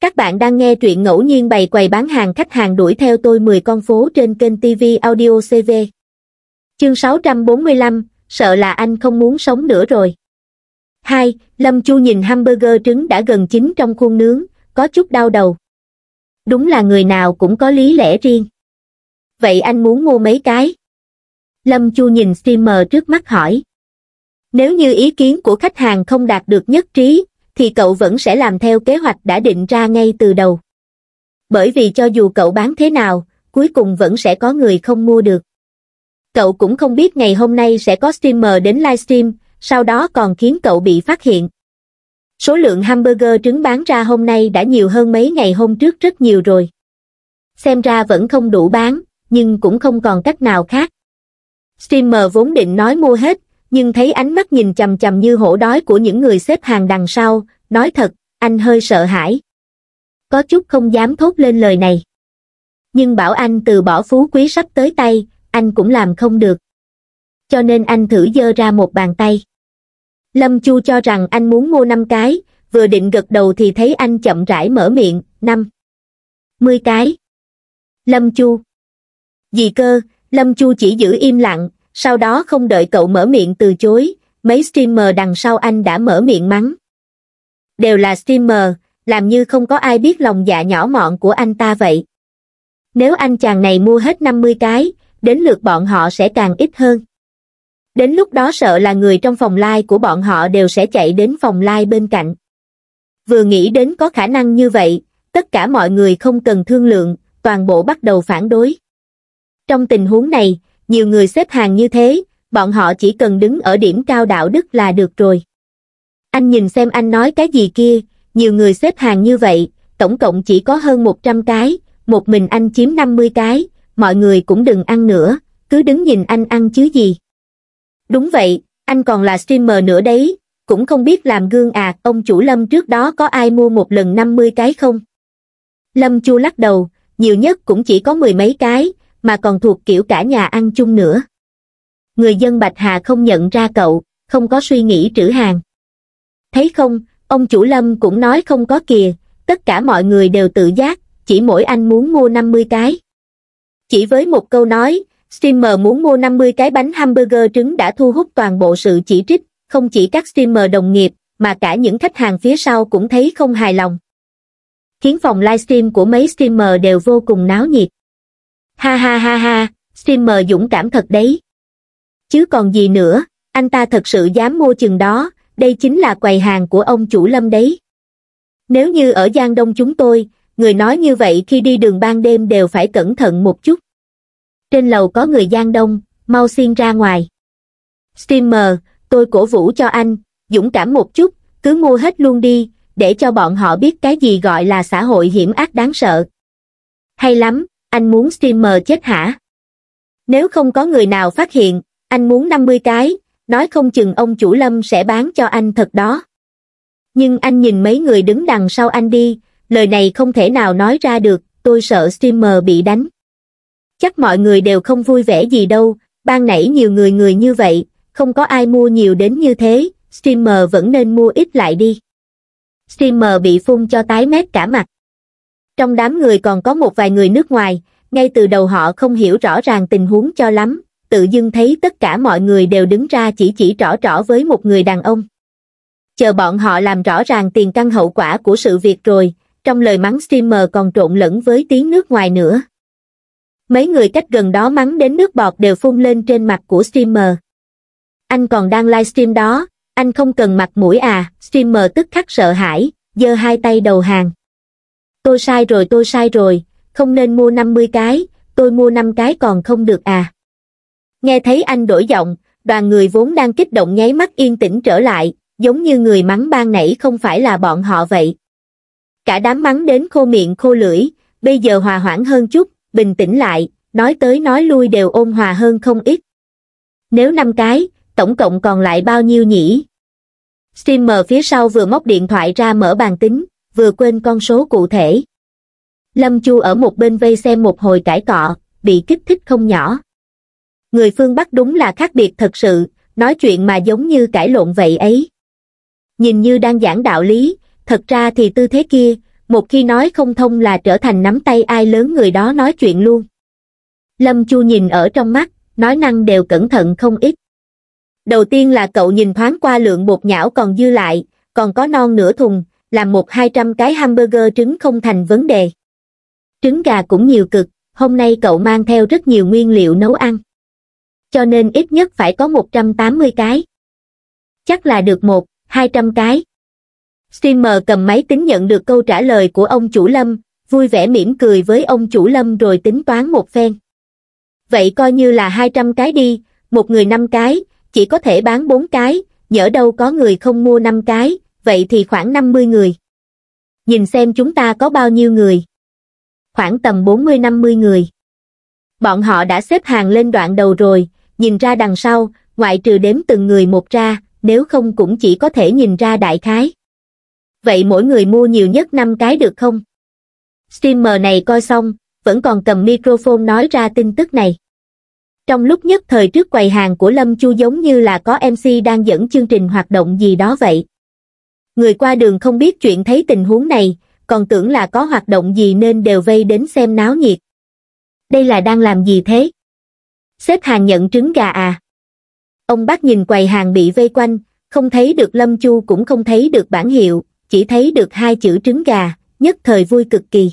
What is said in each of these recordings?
Các bạn đang nghe truyện ngẫu nhiên bày quầy bán hàng khách hàng đuổi theo tôi 10 con phố trên kênh TV Audio CV. Chương 645, sợ là anh không muốn sống nữa rồi. 2. Lâm Chu nhìn hamburger trứng đã gần chín trong khuôn nướng, có chút đau đầu. Đúng là người nào cũng có lý lẽ riêng. Vậy anh muốn mua mấy cái? Lâm Chu nhìn streamer trước mắt hỏi. Nếu như ý kiến của khách hàng không đạt được nhất trí, thì cậu vẫn sẽ làm theo kế hoạch đã định ra ngay từ đầu. Bởi vì cho dù cậu bán thế nào, cuối cùng vẫn sẽ có người không mua được. Cậu cũng không biết ngày hôm nay sẽ có streamer đến livestream, sau đó còn khiến cậu bị phát hiện. Số lượng hamburger trứng bán ra hôm nay đã nhiều hơn mấy ngày hôm trước rất nhiều rồi. Xem ra vẫn không đủ bán, nhưng cũng không còn cách nào khác. Streamer vốn định nói mua hết, nhưng thấy ánh mắt nhìn chầm chầm như hổ đói của những người xếp hàng đằng sau, nói thật, anh hơi sợ hãi. Có chút không dám thốt lên lời này. Nhưng bảo anh từ bỏ phú quý sắp tới tay, anh cũng làm không được. Cho nên anh thử dơ ra một bàn tay. Lâm Chu cho rằng anh muốn mua năm cái, vừa định gật đầu thì thấy anh chậm rãi mở miệng, năm, mười cái. Lâm Chu. Gì cơ, Lâm Chu chỉ giữ im lặng, sau đó không đợi cậu mở miệng từ chối, mấy streamer đằng sau anh đã mở miệng mắng. Đều là streamer, làm như không có ai biết lòng dạ nhỏ mọn của anh ta vậy. Nếu anh chàng này mua hết 50 cái, đến lượt bọn họ sẽ càng ít hơn. Đến lúc đó sợ là người trong phòng live của bọn họ đều sẽ chạy đến phòng live bên cạnh. Vừa nghĩ đến có khả năng như vậy, tất cả mọi người không cần thương lượng, toàn bộ bắt đầu phản đối. Trong tình huống này, nhiều người xếp hàng như thế, bọn họ chỉ cần đứng ở điểm cao đạo đức là được rồi. Anh nhìn xem anh nói cái gì kia, nhiều người xếp hàng như vậy, tổng cộng chỉ có hơn 100 cái, một mình anh chiếm 50 cái, mọi người cũng đừng ăn nữa, cứ đứng nhìn anh ăn chứ gì. Đúng vậy, anh còn là streamer nữa đấy, cũng không biết làm gương à, ông chủ Lâm trước đó có ai mua một lần 50 cái không? Lâm Chu lắc đầu, nhiều nhất cũng chỉ có mười mấy cái, mà còn thuộc kiểu cả nhà ăn chung nữa người dân bạch hà không nhận ra cậu không có suy nghĩ trữ hàng thấy không ông chủ lâm cũng nói không có kìa tất cả mọi người đều tự giác chỉ mỗi anh muốn mua năm mươi cái chỉ với một câu nói streamer muốn mua năm mươi cái bánh hamburger trứng đã thu hút toàn bộ sự chỉ trích không chỉ các streamer đồng nghiệp mà cả những khách hàng phía sau cũng thấy không hài lòng khiến phòng livestream của mấy streamer đều vô cùng náo nhiệt Ha ha ha ha, streamer dũng cảm thật đấy. Chứ còn gì nữa, anh ta thật sự dám mua chừng đó, đây chính là quầy hàng của ông chủ lâm đấy. Nếu như ở Giang Đông chúng tôi, người nói như vậy khi đi đường ban đêm đều phải cẩn thận một chút. Trên lầu có người Giang Đông, mau xiên ra ngoài. Streamer, tôi cổ vũ cho anh, dũng cảm một chút, cứ mua hết luôn đi, để cho bọn họ biết cái gì gọi là xã hội hiểm ác đáng sợ. Hay lắm, anh muốn streamer chết hả? Nếu không có người nào phát hiện, anh muốn 50 cái, nói không chừng ông chủ lâm sẽ bán cho anh thật đó. Nhưng anh nhìn mấy người đứng đằng sau anh đi, lời này không thể nào nói ra được, tôi sợ streamer bị đánh. Chắc mọi người đều không vui vẻ gì đâu, ban nãy nhiều người người như vậy, không có ai mua nhiều đến như thế, streamer vẫn nên mua ít lại đi. Streamer bị phun cho tái mét cả mặt trong đám người còn có một vài người nước ngoài ngay từ đầu họ không hiểu rõ ràng tình huống cho lắm tự dưng thấy tất cả mọi người đều đứng ra chỉ chỉ rõ rõ với một người đàn ông chờ bọn họ làm rõ ràng tiền căn hậu quả của sự việc rồi trong lời mắng streamer còn trộn lẫn với tiếng nước ngoài nữa mấy người cách gần đó mắng đến nước bọt đều phun lên trên mặt của streamer anh còn đang livestream đó anh không cần mặt mũi à streamer tức khắc sợ hãi giơ hai tay đầu hàng tôi sai rồi tôi sai rồi, không nên mua 50 cái, tôi mua 5 cái còn không được à. Nghe thấy anh đổi giọng, đoàn người vốn đang kích động nháy mắt yên tĩnh trở lại, giống như người mắng ban nãy không phải là bọn họ vậy. Cả đám mắng đến khô miệng khô lưỡi, bây giờ hòa hoãn hơn chút, bình tĩnh lại, nói tới nói lui đều ôn hòa hơn không ít. Nếu năm cái, tổng cộng còn lại bao nhiêu nhỉ? Streamer phía sau vừa móc điện thoại ra mở bàn tính, vừa quên con số cụ thể. Lâm Chu ở một bên vây xem một hồi cãi cọ, bị kích thích không nhỏ. Người phương Bắc đúng là khác biệt thật sự, nói chuyện mà giống như cãi lộn vậy ấy. Nhìn như đang giảng đạo lý, thật ra thì tư thế kia, một khi nói không thông là trở thành nắm tay ai lớn người đó nói chuyện luôn. Lâm Chu nhìn ở trong mắt, nói năng đều cẩn thận không ít. Đầu tiên là cậu nhìn thoáng qua lượng bột nhão còn dư lại, còn có non nửa thùng, làm một hai trăm cái hamburger trứng không thành vấn đề. Trứng gà cũng nhiều cực, hôm nay cậu mang theo rất nhiều nguyên liệu nấu ăn. Cho nên ít nhất phải có 180 cái. Chắc là được một, 200 cái. Streamer cầm máy tính nhận được câu trả lời của ông chủ Lâm, vui vẻ mỉm cười với ông chủ Lâm rồi tính toán một phen. Vậy coi như là 200 cái đi, một người 5 cái, chỉ có thể bán 4 cái, nhỡ đâu có người không mua 5 cái, vậy thì khoảng 50 người. Nhìn xem chúng ta có bao nhiêu người. Khoảng tầm 40-50 người. Bọn họ đã xếp hàng lên đoạn đầu rồi, nhìn ra đằng sau, ngoại trừ đếm từng người một ra, nếu không cũng chỉ có thể nhìn ra đại khái. Vậy mỗi người mua nhiều nhất 5 cái được không? streamer này coi xong, vẫn còn cầm microphone nói ra tin tức này. Trong lúc nhất thời trước quầy hàng của Lâm Chu giống như là có MC đang dẫn chương trình hoạt động gì đó vậy người qua đường không biết chuyện thấy tình huống này, còn tưởng là có hoạt động gì nên đều vây đến xem náo nhiệt. Đây là đang làm gì thế? Xếp hàng nhận trứng gà à? Ông bác nhìn quầy hàng bị vây quanh, không thấy được Lâm Chu cũng không thấy được bản hiệu, chỉ thấy được hai chữ trứng gà, nhất thời vui cực kỳ.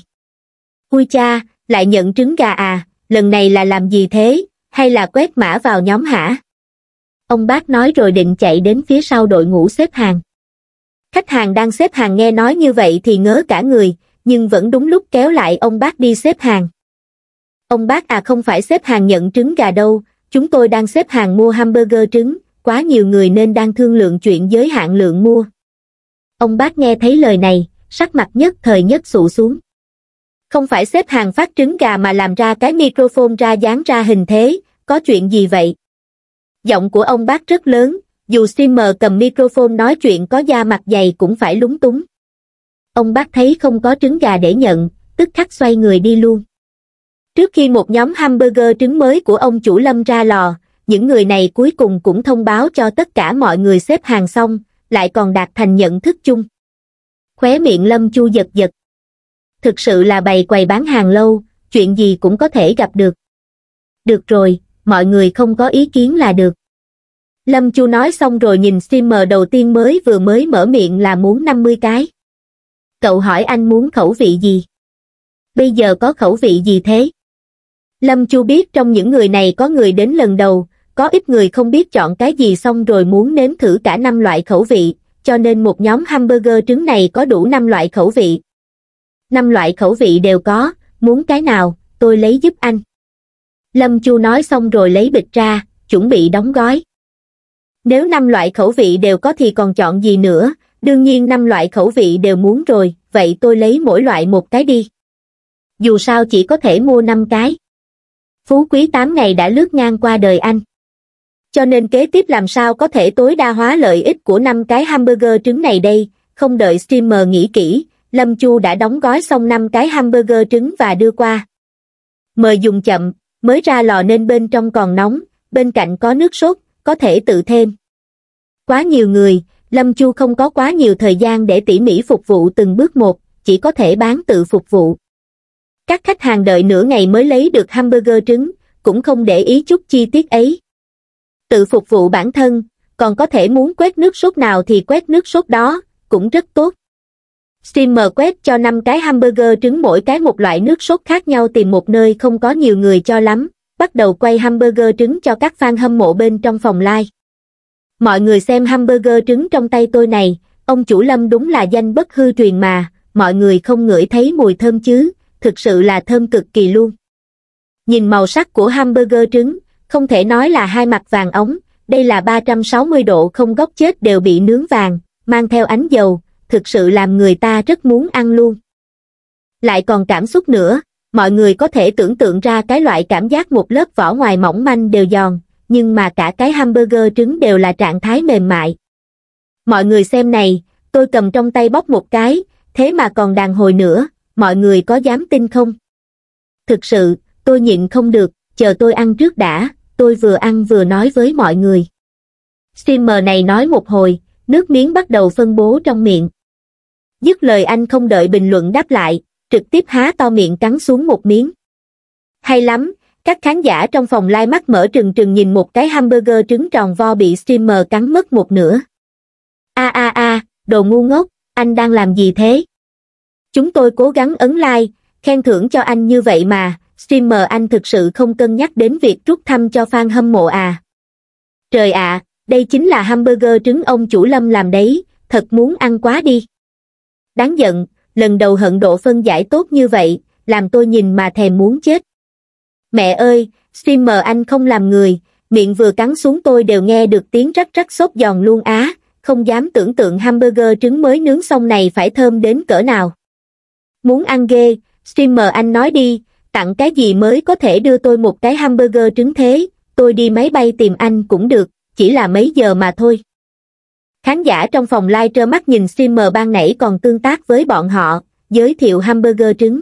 Ui cha, lại nhận trứng gà à, lần này là làm gì thế, hay là quét mã vào nhóm hả? Ông bác nói rồi định chạy đến phía sau đội ngũ xếp hàng. Khách hàng đang xếp hàng nghe nói như vậy thì ngớ cả người, nhưng vẫn đúng lúc kéo lại ông bác đi xếp hàng. Ông bác à không phải xếp hàng nhận trứng gà đâu, chúng tôi đang xếp hàng mua hamburger trứng, quá nhiều người nên đang thương lượng chuyện giới hạn lượng mua. Ông bác nghe thấy lời này, sắc mặt nhất thời nhất sụ xuống. Không phải xếp hàng phát trứng gà mà làm ra cái microphone ra dán ra hình thế, có chuyện gì vậy? Giọng của ông bác rất lớn, dù Simmer cầm microphone nói chuyện có da mặt dày cũng phải lúng túng. Ông bác thấy không có trứng gà để nhận, tức khắc xoay người đi luôn. Trước khi một nhóm hamburger trứng mới của ông chủ Lâm ra lò, những người này cuối cùng cũng thông báo cho tất cả mọi người xếp hàng xong, lại còn đạt thành nhận thức chung. Khóe miệng Lâm Chu giật giật. Thực sự là bày quầy bán hàng lâu, chuyện gì cũng có thể gặp được. Được rồi, mọi người không có ý kiến là được. Lâm Chu nói xong rồi nhìn streamer đầu tiên mới vừa mới mở miệng là muốn 50 cái. Cậu hỏi anh muốn khẩu vị gì? Bây giờ có khẩu vị gì thế? Lâm Chu biết trong những người này có người đến lần đầu, có ít người không biết chọn cái gì xong rồi muốn nếm thử cả năm loại khẩu vị, cho nên một nhóm hamburger trứng này có đủ năm loại khẩu vị. năm loại khẩu vị đều có, muốn cái nào, tôi lấy giúp anh. Lâm Chu nói xong rồi lấy bịch ra, chuẩn bị đóng gói. Nếu năm loại khẩu vị đều có thì còn chọn gì nữa, đương nhiên năm loại khẩu vị đều muốn rồi, vậy tôi lấy mỗi loại một cái đi. Dù sao chỉ có thể mua năm cái. Phú quý 8 ngày đã lướt ngang qua đời anh. Cho nên kế tiếp làm sao có thể tối đa hóa lợi ích của năm cái hamburger trứng này đây, không đợi streamer nghĩ kỹ, Lâm Chu đã đóng gói xong năm cái hamburger trứng và đưa qua. Mời dùng chậm, mới ra lò nên bên trong còn nóng, bên cạnh có nước sốt, có thể tự thêm. Quá nhiều người, Lâm Chu không có quá nhiều thời gian để tỉ mỉ phục vụ từng bước một, chỉ có thể bán tự phục vụ. Các khách hàng đợi nửa ngày mới lấy được hamburger trứng, cũng không để ý chút chi tiết ấy. Tự phục vụ bản thân, còn có thể muốn quét nước sốt nào thì quét nước sốt đó, cũng rất tốt. Steamer quét cho 5 cái hamburger trứng mỗi cái một loại nước sốt khác nhau tìm một nơi không có nhiều người cho lắm bắt đầu quay hamburger trứng cho các fan hâm mộ bên trong phòng live. Mọi người xem hamburger trứng trong tay tôi này, ông chủ Lâm đúng là danh bất hư truyền mà, mọi người không ngửi thấy mùi thơm chứ, thực sự là thơm cực kỳ luôn. Nhìn màu sắc của hamburger trứng, không thể nói là hai mặt vàng ống, đây là 360 độ không góc chết đều bị nướng vàng, mang theo ánh dầu, thực sự làm người ta rất muốn ăn luôn. Lại còn cảm xúc nữa, mọi người có thể tưởng tượng ra cái loại cảm giác một lớp vỏ ngoài mỏng manh đều giòn, nhưng mà cả cái hamburger trứng đều là trạng thái mềm mại. Mọi người xem này, tôi cầm trong tay bóc một cái, thế mà còn đàn hồi nữa, mọi người có dám tin không? Thực sự, tôi nhịn không được, chờ tôi ăn trước đã, tôi vừa ăn vừa nói với mọi người. Steamer này nói một hồi, nước miếng bắt đầu phân bố trong miệng. Dứt lời anh không đợi bình luận đáp lại, trực tiếp há to miệng cắn xuống một miếng. Hay lắm, các khán giả trong phòng live mắt mở trừng trừng nhìn một cái hamburger trứng tròn vo bị streamer cắn mất một nửa. A a a, đồ ngu ngốc, anh đang làm gì thế? Chúng tôi cố gắng ấn like, khen thưởng cho anh như vậy mà, streamer anh thực sự không cân nhắc đến việc rút thăm cho fan hâm mộ à. Trời ạ, đây chính là hamburger trứng ông chủ Lâm làm đấy, thật muốn ăn quá đi. Đáng giận, lần đầu hận độ phân giải tốt như vậy làm tôi nhìn mà thèm muốn chết mẹ ơi streamer anh không làm người miệng vừa cắn xuống tôi đều nghe được tiếng rắc rắc xốp giòn luôn á không dám tưởng tượng hamburger trứng mới nướng xong này phải thơm đến cỡ nào muốn ăn ghê streamer anh nói đi tặng cái gì mới có thể đưa tôi một cái hamburger trứng thế tôi đi máy bay tìm anh cũng được chỉ là mấy giờ mà thôi Khán giả trong phòng live trơ mắt nhìn streamer ban nãy còn tương tác với bọn họ, giới thiệu hamburger trứng.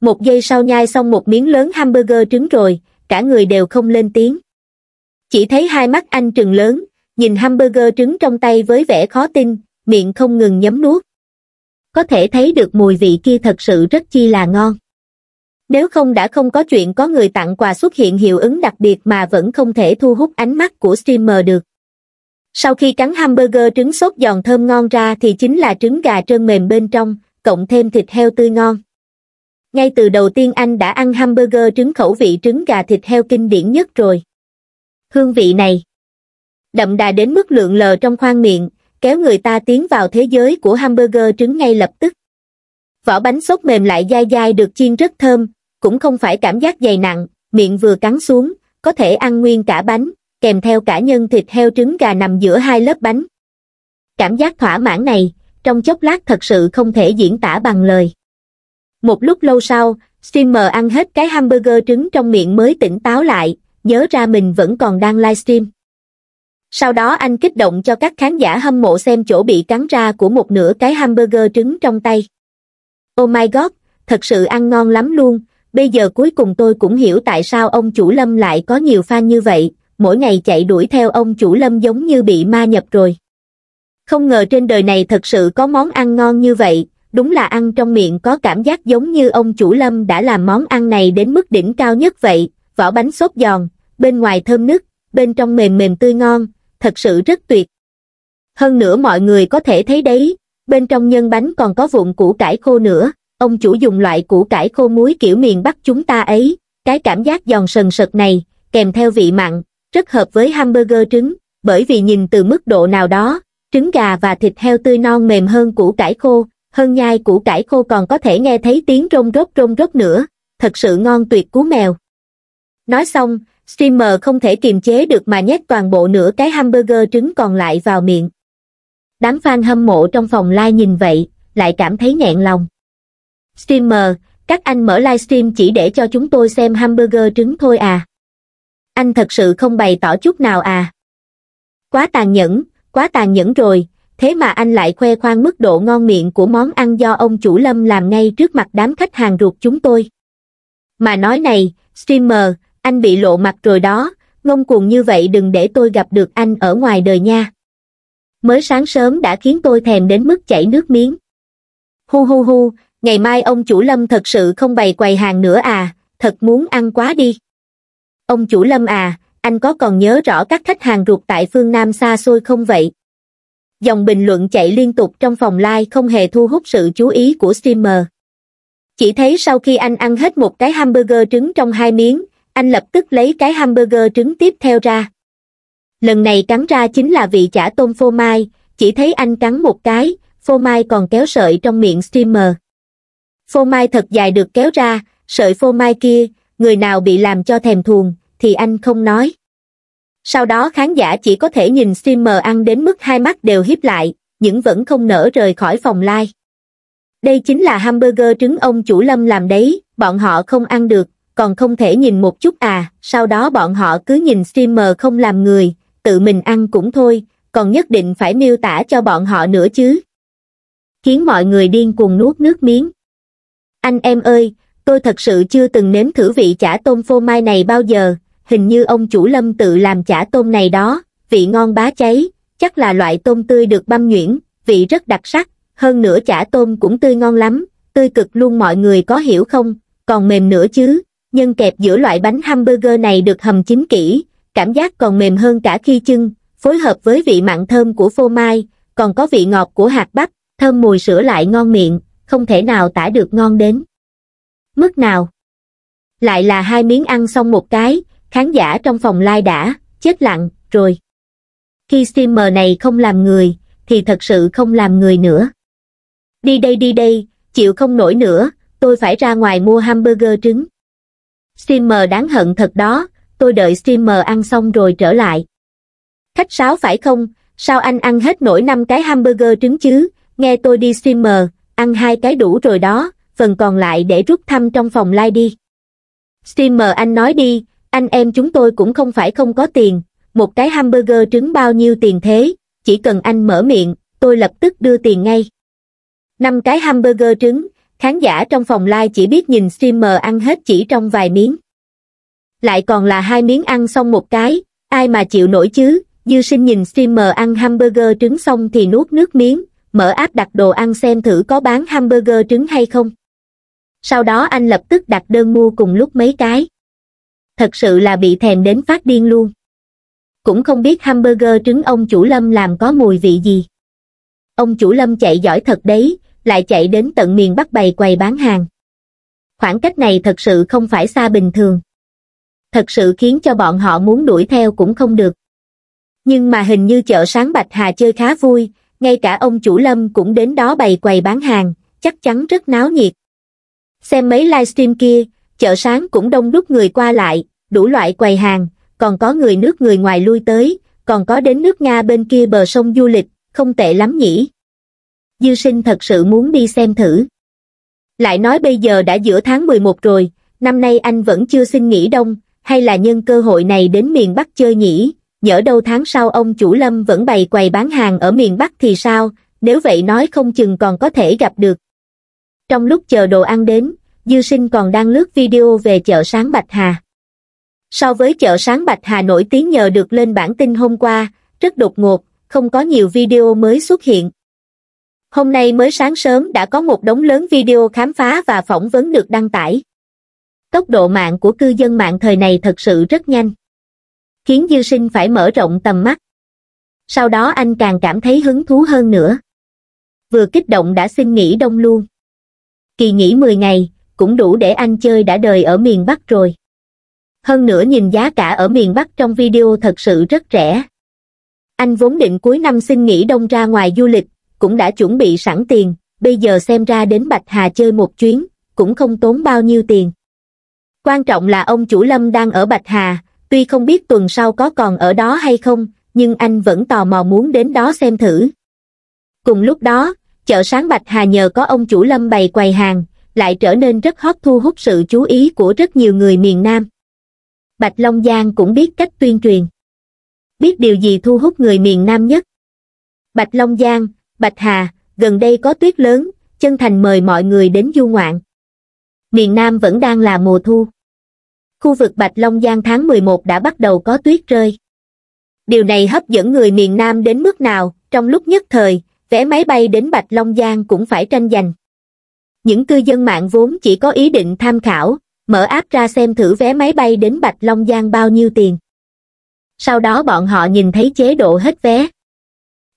Một giây sau nhai xong một miếng lớn hamburger trứng rồi, cả người đều không lên tiếng. Chỉ thấy hai mắt anh trừng lớn, nhìn hamburger trứng trong tay với vẻ khó tin, miệng không ngừng nhấm nuốt. Có thể thấy được mùi vị kia thật sự rất chi là ngon. Nếu không đã không có chuyện có người tặng quà xuất hiện hiệu ứng đặc biệt mà vẫn không thể thu hút ánh mắt của streamer được sau khi cắn hamburger trứng sốt giòn thơm ngon ra thì chính là trứng gà trơn mềm bên trong cộng thêm thịt heo tươi ngon ngay từ đầu tiên anh đã ăn hamburger trứng khẩu vị trứng gà thịt heo kinh điển nhất rồi hương vị này đậm đà đến mức lượng lờ trong khoang miệng kéo người ta tiến vào thế giới của hamburger trứng ngay lập tức vỏ bánh sốt mềm lại dai dai được chiên rất thơm cũng không phải cảm giác dày nặng miệng vừa cắn xuống có thể ăn nguyên cả bánh kèm theo cả nhân thịt heo trứng gà nằm giữa hai lớp bánh. Cảm giác thỏa mãn này, trong chốc lát thật sự không thể diễn tả bằng lời. Một lúc lâu sau, streamer ăn hết cái hamburger trứng trong miệng mới tỉnh táo lại, nhớ ra mình vẫn còn đang livestream. Sau đó anh kích động cho các khán giả hâm mộ xem chỗ bị cắn ra của một nửa cái hamburger trứng trong tay. Oh my god, thật sự ăn ngon lắm luôn, bây giờ cuối cùng tôi cũng hiểu tại sao ông chủ Lâm lại có nhiều fan như vậy, mỗi ngày chạy đuổi theo ông chủ lâm giống như bị ma nhập rồi. Không ngờ trên đời này thật sự có món ăn ngon như vậy, đúng là ăn trong miệng có cảm giác giống như ông chủ lâm đã làm món ăn này đến mức đỉnh cao nhất vậy, vỏ bánh xốp giòn, bên ngoài thơm nứt, bên trong mềm mềm tươi ngon, thật sự rất tuyệt. Hơn nữa mọi người có thể thấy đấy, bên trong nhân bánh còn có vụn củ cải khô nữa, ông chủ dùng loại củ cải khô muối kiểu miền Bắc chúng ta ấy, cái cảm giác giòn sần sật này, kèm theo vị mặn, rất hợp với hamburger trứng, bởi vì nhìn từ mức độ nào đó, trứng gà và thịt heo tươi non mềm hơn củ cải khô, hơn nhai củ cải khô còn có thể nghe thấy tiếng rông rốt rông rốt nữa, thật sự ngon tuyệt cú mèo. Nói xong, streamer không thể kiềm chế được mà nhét toàn bộ nửa cái hamburger trứng còn lại vào miệng. Đám fan hâm mộ trong phòng live nhìn vậy, lại cảm thấy nghẹn lòng. Streamer, các anh mở livestream chỉ để cho chúng tôi xem hamburger trứng thôi à anh thật sự không bày tỏ chút nào à quá tàn nhẫn quá tàn nhẫn rồi thế mà anh lại khoe khoang mức độ ngon miệng của món ăn do ông chủ lâm làm ngay trước mặt đám khách hàng ruột chúng tôi mà nói này streamer anh bị lộ mặt rồi đó ngông cuồng như vậy đừng để tôi gặp được anh ở ngoài đời nha mới sáng sớm đã khiến tôi thèm đến mức chảy nước miếng hu hu hu ngày mai ông chủ lâm thật sự không bày quầy hàng nữa à thật muốn ăn quá đi ông chủ lâm à anh có còn nhớ rõ các khách hàng ruột tại phương nam xa xôi không vậy dòng bình luận chạy liên tục trong phòng live không hề thu hút sự chú ý của streamer chỉ thấy sau khi anh ăn hết một cái hamburger trứng trong hai miếng anh lập tức lấy cái hamburger trứng tiếp theo ra lần này cắn ra chính là vị chả tôm phô mai chỉ thấy anh cắn một cái phô mai còn kéo sợi trong miệng streamer phô mai thật dài được kéo ra sợi phô mai kia người nào bị làm cho thèm thuồng, thì anh không nói. Sau đó khán giả chỉ có thể nhìn streamer ăn đến mức hai mắt đều hiếp lại, nhưng vẫn không nở rời khỏi phòng live. Đây chính là hamburger trứng ông chủ Lâm làm đấy, bọn họ không ăn được, còn không thể nhìn một chút à, sau đó bọn họ cứ nhìn streamer không làm người, tự mình ăn cũng thôi, còn nhất định phải miêu tả cho bọn họ nữa chứ. Khiến mọi người điên cuồng nuốt nước miếng. Anh em ơi, tôi thật sự chưa từng nếm thử vị chả tôm phô mai này bao giờ, hình như ông chủ lâm tự làm chả tôm này đó, vị ngon bá cháy, chắc là loại tôm tươi được băm nhuyễn, vị rất đặc sắc, hơn nữa chả tôm cũng tươi ngon lắm, tươi cực luôn mọi người có hiểu không, còn mềm nữa chứ, nhân kẹp giữa loại bánh hamburger này được hầm chín kỹ, cảm giác còn mềm hơn cả khi chưng, phối hợp với vị mặn thơm của phô mai, còn có vị ngọt của hạt bắp, thơm mùi sữa lại ngon miệng, không thể nào tả được ngon đến mức nào? Lại là hai miếng ăn xong một cái, khán giả trong phòng lai đã, chết lặng, rồi. Khi streamer này không làm người, thì thật sự không làm người nữa. Đi đây đi đây, chịu không nổi nữa, tôi phải ra ngoài mua hamburger trứng. Streamer đáng hận thật đó, tôi đợi streamer ăn xong rồi trở lại. Khách sáo phải không, sao anh ăn hết nổi năm cái hamburger trứng chứ, nghe tôi đi streamer, ăn hai cái đủ rồi đó, phần còn lại để rút thăm trong phòng live đi. Streamer anh nói đi, anh em chúng tôi cũng không phải không có tiền, một cái hamburger trứng bao nhiêu tiền thế, chỉ cần anh mở miệng, tôi lập tức đưa tiền ngay. Năm cái hamburger trứng, khán giả trong phòng live chỉ biết nhìn streamer ăn hết chỉ trong vài miếng. Lại còn là hai miếng ăn xong một cái, ai mà chịu nổi chứ, dư sinh nhìn streamer ăn hamburger trứng xong thì nuốt nước miếng, mở áp đặt đồ ăn xem thử có bán hamburger trứng hay không sau đó anh lập tức đặt đơn mua cùng lúc mấy cái thật sự là bị thèm đến phát điên luôn cũng không biết hamburger trứng ông chủ lâm làm có mùi vị gì ông chủ lâm chạy giỏi thật đấy lại chạy đến tận miền bắc bày quầy bán hàng khoảng cách này thật sự không phải xa bình thường thật sự khiến cho bọn họ muốn đuổi theo cũng không được nhưng mà hình như chợ sáng bạch hà chơi khá vui ngay cả ông chủ lâm cũng đến đó bày quầy bán hàng chắc chắn rất náo nhiệt Xem mấy livestream kia, chợ sáng cũng đông đúc người qua lại, đủ loại quầy hàng, còn có người nước người ngoài lui tới, còn có đến nước Nga bên kia bờ sông du lịch, không tệ lắm nhỉ. Dư sinh thật sự muốn đi xem thử. Lại nói bây giờ đã giữa tháng 11 rồi, năm nay anh vẫn chưa xin nghỉ đông, hay là nhân cơ hội này đến miền Bắc chơi nhỉ, nhỡ đâu tháng sau ông chủ Lâm vẫn bày quầy bán hàng ở miền Bắc thì sao, nếu vậy nói không chừng còn có thể gặp được trong lúc chờ đồ ăn đến dư sinh còn đang lướt video về chợ sáng bạch hà so với chợ sáng bạch hà nổi tiếng nhờ được lên bản tin hôm qua rất đột ngột không có nhiều video mới xuất hiện hôm nay mới sáng sớm đã có một đống lớn video khám phá và phỏng vấn được đăng tải tốc độ mạng của cư dân mạng thời này thật sự rất nhanh khiến dư sinh phải mở rộng tầm mắt sau đó anh càng cảm thấy hứng thú hơn nữa vừa kích động đã xin nghỉ đông luôn kỳ nghỉ mười ngày cũng đủ để anh chơi đã đời ở miền bắc rồi hơn nữa nhìn giá cả ở miền bắc trong video thật sự rất rẻ anh vốn định cuối năm xin nghỉ đông ra ngoài du lịch cũng đã chuẩn bị sẵn tiền bây giờ xem ra đến bạch hà chơi một chuyến cũng không tốn bao nhiêu tiền quan trọng là ông chủ lâm đang ở bạch hà tuy không biết tuần sau có còn ở đó hay không nhưng anh vẫn tò mò muốn đến đó xem thử cùng lúc đó chợ sáng Bạch Hà nhờ có ông chủ lâm bày quầy hàng, lại trở nên rất hot thu hút sự chú ý của rất nhiều người miền Nam. Bạch Long Giang cũng biết cách tuyên truyền. Biết điều gì thu hút người miền Nam nhất? Bạch Long Giang, Bạch Hà, gần đây có tuyết lớn, chân thành mời mọi người đến du ngoạn. Miền Nam vẫn đang là mùa thu. Khu vực Bạch Long Giang tháng 11 đã bắt đầu có tuyết rơi. Điều này hấp dẫn người miền Nam đến mức nào, trong lúc nhất thời, vé máy bay đến Bạch Long Giang cũng phải tranh giành. Những cư dân mạng vốn chỉ có ý định tham khảo, mở app ra xem thử vé máy bay đến Bạch Long Giang bao nhiêu tiền. Sau đó bọn họ nhìn thấy chế độ hết vé.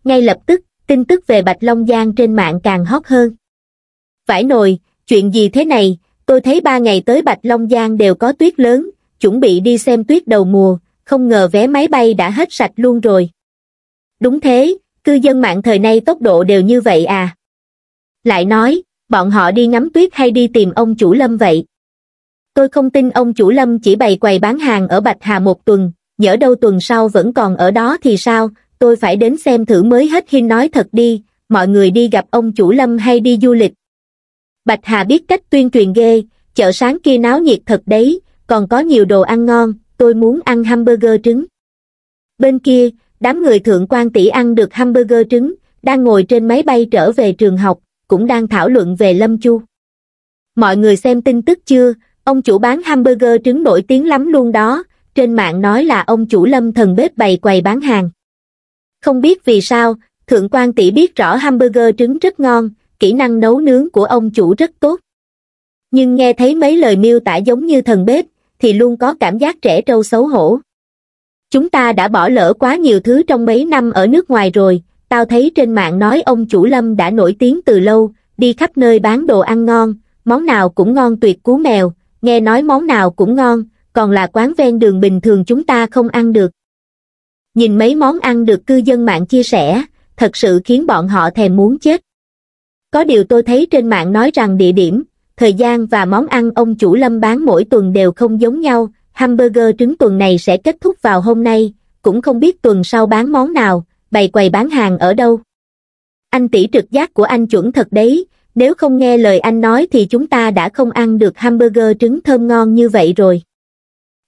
Ngay lập tức, tin tức về Bạch Long Giang trên mạng càng hot hơn. Phải nồi, chuyện gì thế này, tôi thấy ba ngày tới Bạch Long Giang đều có tuyết lớn, chuẩn bị đi xem tuyết đầu mùa, không ngờ vé máy bay đã hết sạch luôn rồi. Đúng thế, cư dân mạng thời nay tốc độ đều như vậy à. Lại nói, bọn họ đi ngắm tuyết hay đi tìm ông chủ Lâm vậy? Tôi không tin ông chủ Lâm chỉ bày quầy bán hàng ở Bạch Hà một tuần, nhỡ đâu tuần sau vẫn còn ở đó thì sao, tôi phải đến xem thử mới hết hin nói thật đi, mọi người đi gặp ông chủ Lâm hay đi du lịch. Bạch Hà biết cách tuyên truyền ghê, chợ sáng kia náo nhiệt thật đấy, còn có nhiều đồ ăn ngon, tôi muốn ăn hamburger trứng. Bên kia, đám người thượng quan tỷ ăn được hamburger trứng, đang ngồi trên máy bay trở về trường học, cũng đang thảo luận về Lâm Chu. Mọi người xem tin tức chưa, ông chủ bán hamburger trứng nổi tiếng lắm luôn đó, trên mạng nói là ông chủ Lâm thần bếp bày quầy bán hàng. Không biết vì sao, thượng quan tỷ biết rõ hamburger trứng rất ngon, kỹ năng nấu nướng của ông chủ rất tốt. Nhưng nghe thấy mấy lời miêu tả giống như thần bếp, thì luôn có cảm giác trẻ trâu xấu hổ chúng ta đã bỏ lỡ quá nhiều thứ trong mấy năm ở nước ngoài rồi tao thấy trên mạng nói ông chủ lâm đã nổi tiếng từ lâu đi khắp nơi bán đồ ăn ngon món nào cũng ngon tuyệt cú mèo nghe nói món nào cũng ngon còn là quán ven đường bình thường chúng ta không ăn được nhìn mấy món ăn được cư dân mạng chia sẻ thật sự khiến bọn họ thèm muốn chết có điều tôi thấy trên mạng nói rằng địa điểm thời gian và món ăn ông chủ lâm bán mỗi tuần đều không giống nhau hamburger trứng tuần này sẽ kết thúc vào hôm nay, cũng không biết tuần sau bán món nào, bày quầy bán hàng ở đâu. Anh tỷ trực giác của anh chuẩn thật đấy, nếu không nghe lời anh nói thì chúng ta đã không ăn được hamburger trứng thơm ngon như vậy rồi.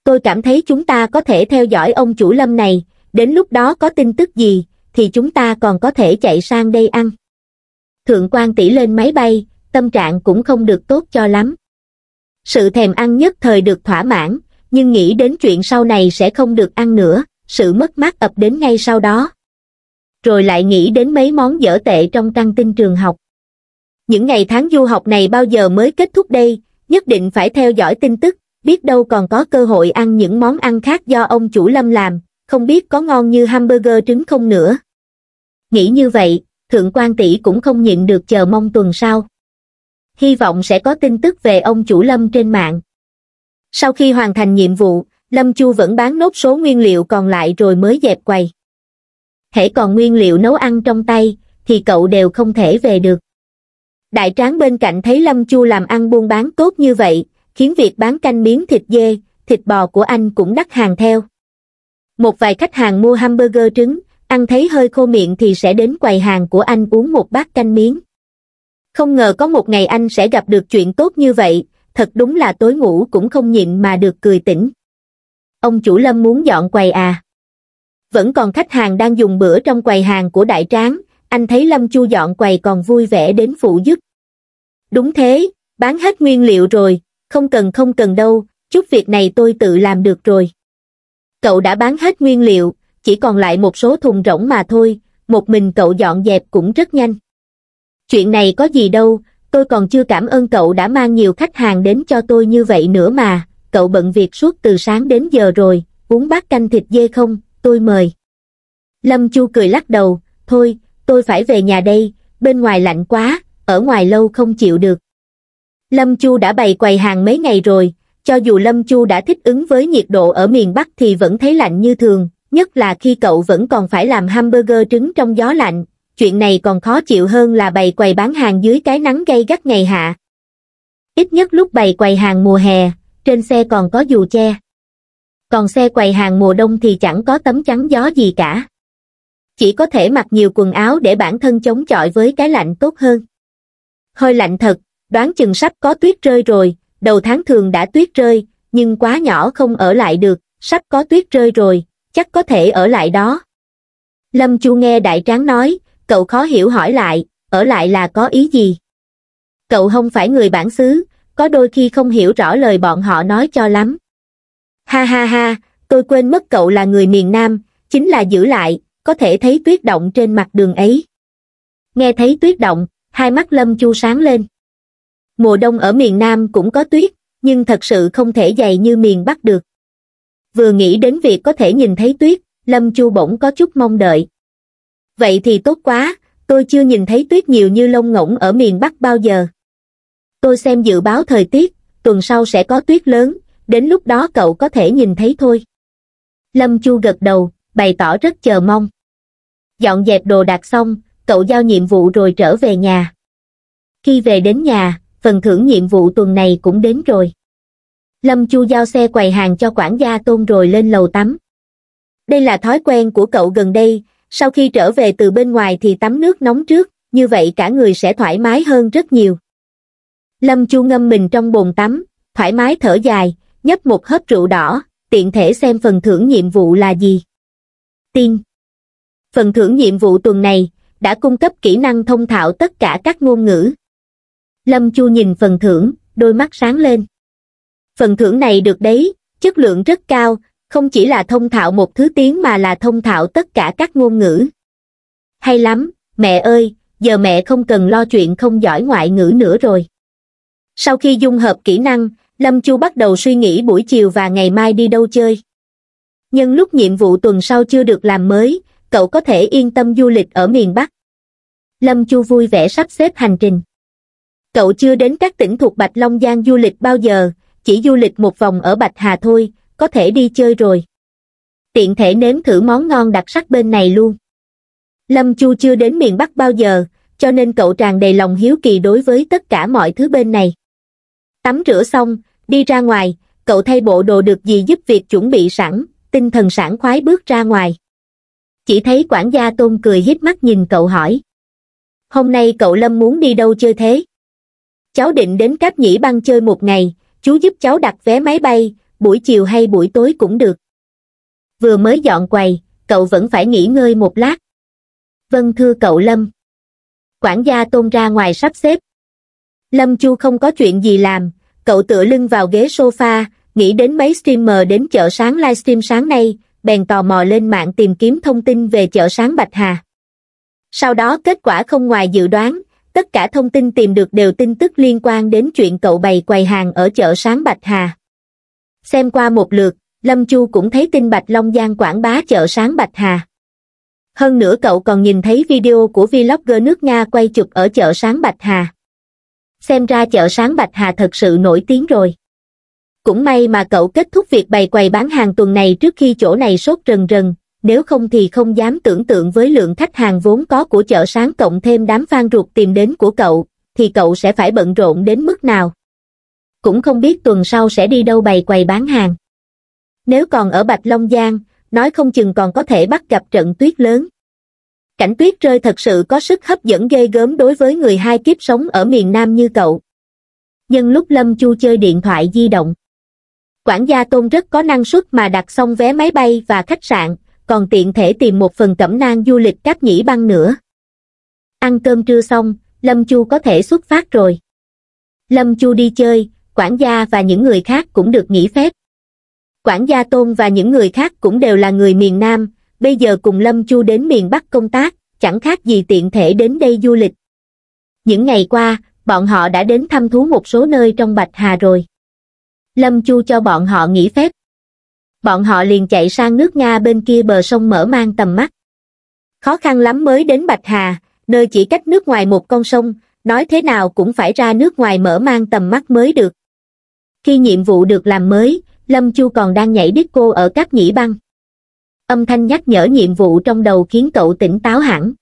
Tôi cảm thấy chúng ta có thể theo dõi ông chủ lâm này, đến lúc đó có tin tức gì, thì chúng ta còn có thể chạy sang đây ăn. Thượng quan tỷ lên máy bay, tâm trạng cũng không được tốt cho lắm. Sự thèm ăn nhất thời được thỏa mãn, nhưng nghĩ đến chuyện sau này sẽ không được ăn nữa, sự mất mát ập đến ngay sau đó. Rồi lại nghĩ đến mấy món dở tệ trong căng tin trường học. Những ngày tháng du học này bao giờ mới kết thúc đây, nhất định phải theo dõi tin tức, biết đâu còn có cơ hội ăn những món ăn khác do ông chủ Lâm làm, không biết có ngon như hamburger trứng không nữa. Nghĩ như vậy, Thượng quan tỷ cũng không nhịn được chờ mong tuần sau. Hy vọng sẽ có tin tức về ông chủ Lâm trên mạng sau khi hoàn thành nhiệm vụ lâm chu vẫn bán nốt số nguyên liệu còn lại rồi mới dẹp quầy hễ còn nguyên liệu nấu ăn trong tay thì cậu đều không thể về được đại tráng bên cạnh thấy lâm chu làm ăn buôn bán tốt như vậy khiến việc bán canh miếng thịt dê thịt bò của anh cũng đắt hàng theo một vài khách hàng mua hamburger trứng ăn thấy hơi khô miệng thì sẽ đến quầy hàng của anh uống một bát canh miếng không ngờ có một ngày anh sẽ gặp được chuyện tốt như vậy thật đúng là tối ngủ cũng không nhịn mà được cười tỉnh. Ông chủ lâm muốn dọn quầy à? Vẫn còn khách hàng đang dùng bữa trong quầy hàng của đại tráng, anh thấy lâm chu dọn quầy còn vui vẻ đến phụ giúp. Đúng thế, bán hết nguyên liệu rồi, không cần không cần đâu, chút việc này tôi tự làm được rồi. Cậu đã bán hết nguyên liệu, chỉ còn lại một số thùng rỗng mà thôi, một mình cậu dọn dẹp cũng rất nhanh. Chuyện này có gì đâu, tôi còn chưa cảm ơn cậu đã mang nhiều khách hàng đến cho tôi như vậy nữa mà, cậu bận việc suốt từ sáng đến giờ rồi, uống bát canh thịt dê không, tôi mời. Lâm Chu cười lắc đầu, thôi, tôi phải về nhà đây, bên ngoài lạnh quá, ở ngoài lâu không chịu được. Lâm Chu đã bày quầy hàng mấy ngày rồi, cho dù Lâm Chu đã thích ứng với nhiệt độ ở miền Bắc thì vẫn thấy lạnh như thường, nhất là khi cậu vẫn còn phải làm hamburger trứng trong gió lạnh, chuyện này còn khó chịu hơn là bày quầy bán hàng dưới cái nắng gay gắt ngày hạ. Ít nhất lúc bày quầy hàng mùa hè, trên xe còn có dù che. Còn xe quầy hàng mùa đông thì chẳng có tấm chắn gió gì cả. Chỉ có thể mặc nhiều quần áo để bản thân chống chọi với cái lạnh tốt hơn. Hơi lạnh thật, đoán chừng sắp có tuyết rơi rồi, đầu tháng thường đã tuyết rơi, nhưng quá nhỏ không ở lại được, sắp có tuyết rơi rồi, chắc có thể ở lại đó. Lâm Chu nghe đại tráng nói, Cậu khó hiểu hỏi lại, ở lại là có ý gì? Cậu không phải người bản xứ, có đôi khi không hiểu rõ lời bọn họ nói cho lắm. Ha ha ha, tôi quên mất cậu là người miền Nam, chính là giữ lại, có thể thấy tuyết động trên mặt đường ấy. Nghe thấy tuyết động, hai mắt Lâm Chu sáng lên. Mùa đông ở miền Nam cũng có tuyết, nhưng thật sự không thể dày như miền Bắc được. Vừa nghĩ đến việc có thể nhìn thấy tuyết, Lâm Chu bỗng có chút mong đợi vậy thì tốt quá tôi chưa nhìn thấy tuyết nhiều như lông ngỗng ở miền bắc bao giờ tôi xem dự báo thời tiết tuần sau sẽ có tuyết lớn đến lúc đó cậu có thể nhìn thấy thôi lâm chu gật đầu bày tỏ rất chờ mong dọn dẹp đồ đạc xong cậu giao nhiệm vụ rồi trở về nhà khi về đến nhà phần thưởng nhiệm vụ tuần này cũng đến rồi lâm chu giao xe quầy hàng cho quản gia tôn rồi lên lầu tắm đây là thói quen của cậu gần đây sau khi trở về từ bên ngoài thì tắm nước nóng trước như vậy cả người sẽ thoải mái hơn rất nhiều lâm chu ngâm mình trong bồn tắm thoải mái thở dài nhấp một hớp rượu đỏ tiện thể xem phần thưởng nhiệm vụ là gì tiên phần thưởng nhiệm vụ tuần này đã cung cấp kỹ năng thông thạo tất cả các ngôn ngữ lâm chu nhìn phần thưởng đôi mắt sáng lên phần thưởng này được đấy chất lượng rất cao không chỉ là thông thạo một thứ tiếng mà là thông thạo tất cả các ngôn ngữ. Hay lắm, mẹ ơi, giờ mẹ không cần lo chuyện không giỏi ngoại ngữ nữa rồi. Sau khi dung hợp kỹ năng, Lâm Chu bắt đầu suy nghĩ buổi chiều và ngày mai đi đâu chơi. Nhân lúc nhiệm vụ tuần sau chưa được làm mới, cậu có thể yên tâm du lịch ở miền Bắc. Lâm Chu vui vẻ sắp xếp hành trình. Cậu chưa đến các tỉnh thuộc Bạch Long Giang du lịch bao giờ, chỉ du lịch một vòng ở Bạch Hà thôi, có thể đi chơi rồi. Tiện thể nếm thử món ngon đặc sắc bên này luôn. Lâm Chu chưa đến miền Bắc bao giờ, cho nên cậu tràn đầy lòng hiếu kỳ đối với tất cả mọi thứ bên này. Tắm rửa xong, đi ra ngoài, cậu thay bộ đồ được gì giúp việc chuẩn bị sẵn, tinh thần sảng khoái bước ra ngoài. Chỉ thấy quản gia tôn cười hít mắt nhìn cậu hỏi. Hôm nay cậu Lâm muốn đi đâu chơi thế? Cháu định đến Cáp Nhĩ Băng chơi một ngày, chú giúp cháu đặt vé máy bay, buổi chiều hay buổi tối cũng được. Vừa mới dọn quầy, cậu vẫn phải nghỉ ngơi một lát. Vâng thưa cậu Lâm. Quản gia tôn ra ngoài sắp xếp. Lâm Chu không có chuyện gì làm, cậu tựa lưng vào ghế sofa, nghĩ đến mấy streamer đến chợ sáng livestream sáng nay, bèn tò mò lên mạng tìm kiếm thông tin về chợ sáng Bạch Hà. Sau đó kết quả không ngoài dự đoán, tất cả thông tin tìm được đều tin tức liên quan đến chuyện cậu bày quầy hàng ở chợ sáng Bạch Hà xem qua một lượt lâm chu cũng thấy tin bạch long giang quảng bá chợ sáng bạch hà hơn nữa cậu còn nhìn thấy video của vlogger nước nga quay chụp ở chợ sáng bạch hà xem ra chợ sáng bạch hà thật sự nổi tiếng rồi cũng may mà cậu kết thúc việc bày quầy bán hàng tuần này trước khi chỗ này sốt rần rần nếu không thì không dám tưởng tượng với lượng khách hàng vốn có của chợ sáng cộng thêm đám fan ruột tìm đến của cậu thì cậu sẽ phải bận rộn đến mức nào cũng không biết tuần sau sẽ đi đâu bày quầy bán hàng. Nếu còn ở Bạch Long Giang, nói không chừng còn có thể bắt gặp trận tuyết lớn. Cảnh tuyết rơi thật sự có sức hấp dẫn ghê gớm đối với người hai kiếp sống ở miền Nam như cậu. Nhân lúc Lâm Chu chơi điện thoại di động. Quản gia Tôn rất có năng suất mà đặt xong vé máy bay và khách sạn, còn tiện thể tìm một phần cẩm nang du lịch cáp nhĩ băng nữa. Ăn cơm trưa xong, Lâm Chu có thể xuất phát rồi. Lâm Chu đi chơi, quản gia và những người khác cũng được nghỉ phép. Quản gia Tôn và những người khác cũng đều là người miền Nam, bây giờ cùng Lâm Chu đến miền Bắc công tác, chẳng khác gì tiện thể đến đây du lịch. Những ngày qua, bọn họ đã đến thăm thú một số nơi trong Bạch Hà rồi. Lâm Chu cho bọn họ nghỉ phép. Bọn họ liền chạy sang nước Nga bên kia bờ sông mở mang tầm mắt. Khó khăn lắm mới đến Bạch Hà, nơi chỉ cách nước ngoài một con sông, nói thế nào cũng phải ra nước ngoài mở mang tầm mắt mới được khi nhiệm vụ được làm mới lâm chu còn đang nhảy đít cô ở các nhĩ băng âm thanh nhắc nhở nhiệm vụ trong đầu khiến cậu tỉnh táo hẳn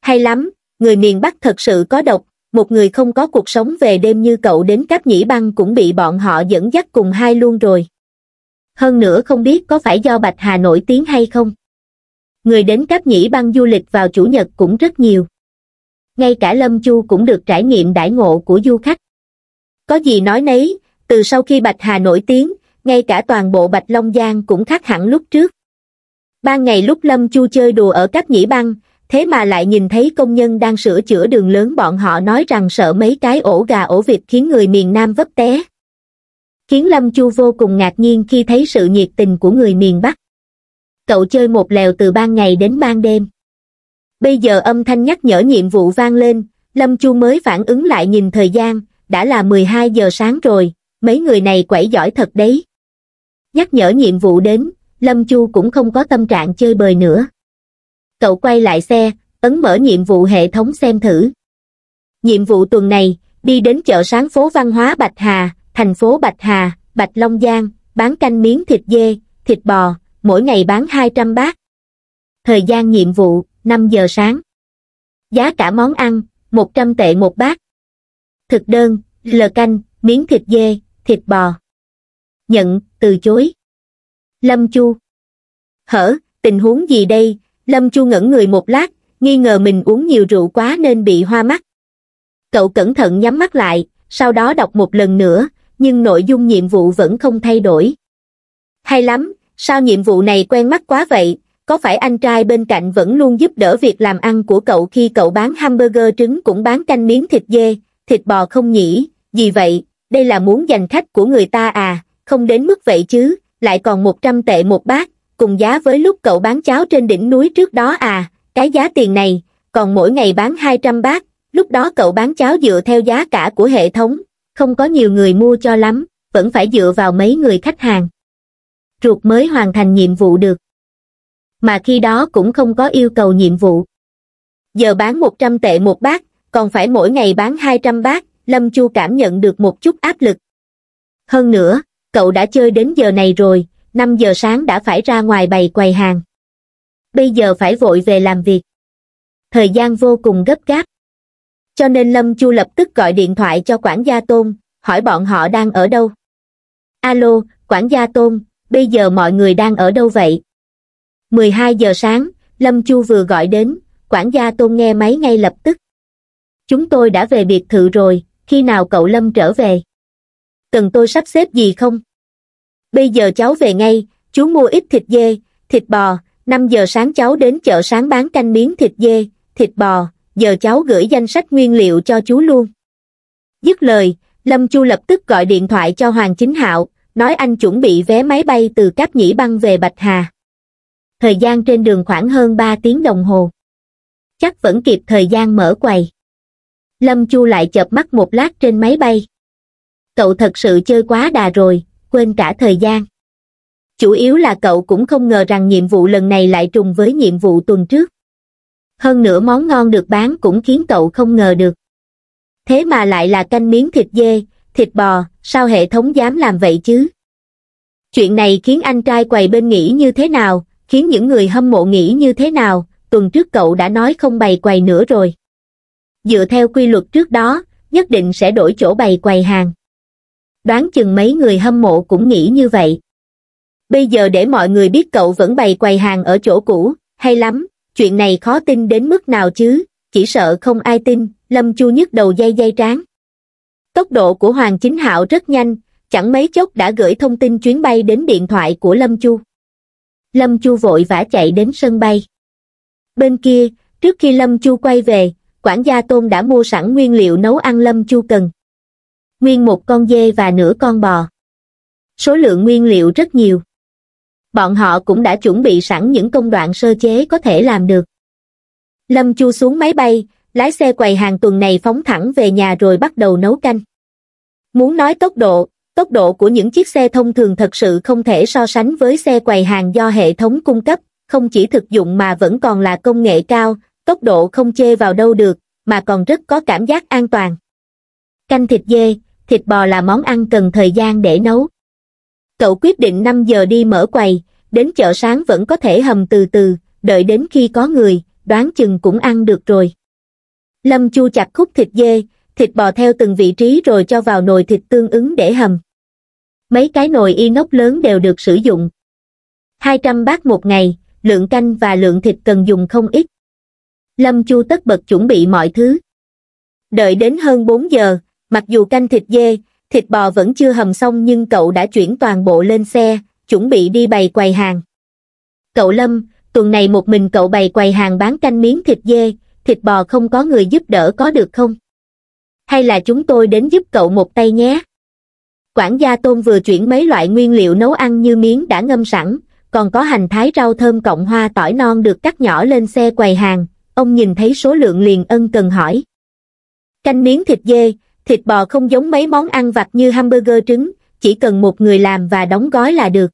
hay lắm người miền bắc thật sự có độc một người không có cuộc sống về đêm như cậu đến cáp nhĩ băng cũng bị bọn họ dẫn dắt cùng hai luôn rồi hơn nữa không biết có phải do bạch hà nổi tiếng hay không người đến cáp nhĩ băng du lịch vào chủ nhật cũng rất nhiều ngay cả lâm chu cũng được trải nghiệm đãi ngộ của du khách có gì nói nấy từ sau khi bạch hà nổi tiếng ngay cả toàn bộ bạch long giang cũng khác hẳn lúc trước ban ngày lúc lâm chu chơi đùa ở các nhĩ băng thế mà lại nhìn thấy công nhân đang sửa chữa đường lớn bọn họ nói rằng sợ mấy cái ổ gà ổ vịt khiến người miền nam vấp té khiến lâm chu vô cùng ngạc nhiên khi thấy sự nhiệt tình của người miền bắc cậu chơi một lèo từ ban ngày đến ban đêm bây giờ âm thanh nhắc nhở nhiệm vụ vang lên lâm chu mới phản ứng lại nhìn thời gian đã là mười hai giờ sáng rồi mấy người này quẩy giỏi thật đấy. Nhắc nhở nhiệm vụ đến, Lâm Chu cũng không có tâm trạng chơi bời nữa. Cậu quay lại xe, ấn mở nhiệm vụ hệ thống xem thử. Nhiệm vụ tuần này, đi đến chợ sáng phố văn hóa Bạch Hà, thành phố Bạch Hà, Bạch Long Giang, bán canh miếng thịt dê, thịt bò, mỗi ngày bán 200 bát. Thời gian nhiệm vụ, 5 giờ sáng. Giá cả món ăn, 100 tệ một bát. Thực đơn, lờ canh, miếng thịt dê, thịt bò. Nhận, từ chối. Lâm Chu. Hở, tình huống gì đây? Lâm Chu ngẩn người một lát, nghi ngờ mình uống nhiều rượu quá nên bị hoa mắt. Cậu cẩn thận nhắm mắt lại, sau đó đọc một lần nữa, nhưng nội dung nhiệm vụ vẫn không thay đổi. Hay lắm, sao nhiệm vụ này quen mắt quá vậy? Có phải anh trai bên cạnh vẫn luôn giúp đỡ việc làm ăn của cậu khi cậu bán hamburger trứng cũng bán canh miếng thịt dê, thịt bò không nhỉ? Gì vậy, đây là muốn giành khách của người ta à không đến mức vậy chứ lại còn một trăm tệ một bát cùng giá với lúc cậu bán cháo trên đỉnh núi trước đó à cái giá tiền này còn mỗi ngày bán hai trăm bát lúc đó cậu bán cháo dựa theo giá cả của hệ thống không có nhiều người mua cho lắm vẫn phải dựa vào mấy người khách hàng ruột mới hoàn thành nhiệm vụ được mà khi đó cũng không có yêu cầu nhiệm vụ giờ bán một trăm tệ một bát còn phải mỗi ngày bán hai trăm bát Lâm Chu cảm nhận được một chút áp lực. Hơn nữa, cậu đã chơi đến giờ này rồi, 5 giờ sáng đã phải ra ngoài bày quầy hàng. Bây giờ phải vội về làm việc. Thời gian vô cùng gấp gáp. Cho nên Lâm Chu lập tức gọi điện thoại cho quản gia Tôn, hỏi bọn họ đang ở đâu. Alo, quản gia Tôn, bây giờ mọi người đang ở đâu vậy? 12 giờ sáng, Lâm Chu vừa gọi đến, quản gia Tôn nghe máy ngay lập tức. Chúng tôi đã về biệt thự rồi, khi nào cậu lâm trở về cần tôi sắp xếp gì không bây giờ cháu về ngay chú mua ít thịt dê thịt bò năm giờ sáng cháu đến chợ sáng bán canh miếng thịt dê thịt bò giờ cháu gửi danh sách nguyên liệu cho chú luôn dứt lời lâm chu lập tức gọi điện thoại cho hoàng chính hạo nói anh chuẩn bị vé máy bay từ cáp nhĩ băng về bạch hà thời gian trên đường khoảng hơn ba tiếng đồng hồ chắc vẫn kịp thời gian mở quầy lâm chu lại chợp mắt một lát trên máy bay cậu thật sự chơi quá đà rồi quên cả thời gian chủ yếu là cậu cũng không ngờ rằng nhiệm vụ lần này lại trùng với nhiệm vụ tuần trước hơn nữa món ngon được bán cũng khiến cậu không ngờ được thế mà lại là canh miếng thịt dê thịt bò sao hệ thống dám làm vậy chứ chuyện này khiến anh trai quầy bên nghĩ như thế nào khiến những người hâm mộ nghĩ như thế nào tuần trước cậu đã nói không bày quầy nữa rồi dựa theo quy luật trước đó nhất định sẽ đổi chỗ bày quầy hàng đoán chừng mấy người hâm mộ cũng nghĩ như vậy bây giờ để mọi người biết cậu vẫn bày quầy hàng ở chỗ cũ hay lắm chuyện này khó tin đến mức nào chứ chỉ sợ không ai tin lâm chu nhức đầu dây dây tráng tốc độ của hoàng chính hạo rất nhanh chẳng mấy chốc đã gửi thông tin chuyến bay đến điện thoại của lâm chu lâm chu vội vã chạy đến sân bay bên kia trước khi lâm chu quay về quản gia Tôn đã mua sẵn nguyên liệu nấu ăn Lâm Chu cần. Nguyên một con dê và nửa con bò. Số lượng nguyên liệu rất nhiều. Bọn họ cũng đã chuẩn bị sẵn những công đoạn sơ chế có thể làm được. Lâm Chu xuống máy bay, lái xe quầy hàng tuần này phóng thẳng về nhà rồi bắt đầu nấu canh. Muốn nói tốc độ, tốc độ của những chiếc xe thông thường thật sự không thể so sánh với xe quầy hàng do hệ thống cung cấp, không chỉ thực dụng mà vẫn còn là công nghệ cao, tốc độ không chê vào đâu được, mà còn rất có cảm giác an toàn. Canh thịt dê, thịt bò là món ăn cần thời gian để nấu. Cậu quyết định 5 giờ đi mở quầy, đến chợ sáng vẫn có thể hầm từ từ, đợi đến khi có người, đoán chừng cũng ăn được rồi. Lâm Chu chặt khúc thịt dê, thịt bò theo từng vị trí rồi cho vào nồi thịt tương ứng để hầm. Mấy cái nồi inox lớn đều được sử dụng. 200 bát một ngày, lượng canh và lượng thịt cần dùng không ít lâm chu tất bật chuẩn bị mọi thứ đợi đến hơn bốn giờ mặc dù canh thịt dê thịt bò vẫn chưa hầm xong nhưng cậu đã chuyển toàn bộ lên xe chuẩn bị đi bày quầy hàng cậu lâm tuần này một mình cậu bày quầy hàng bán canh miếng thịt dê thịt bò không có người giúp đỡ có được không hay là chúng tôi đến giúp cậu một tay nhé quản gia tôm vừa chuyển mấy loại nguyên liệu nấu ăn như miếng đã ngâm sẵn còn có hành thái rau thơm cộng hoa tỏi non được cắt nhỏ lên xe quầy hàng ông nhìn thấy số lượng liền ân cần hỏi. Canh miếng thịt dê, thịt bò không giống mấy món ăn vặt như hamburger trứng, chỉ cần một người làm và đóng gói là được.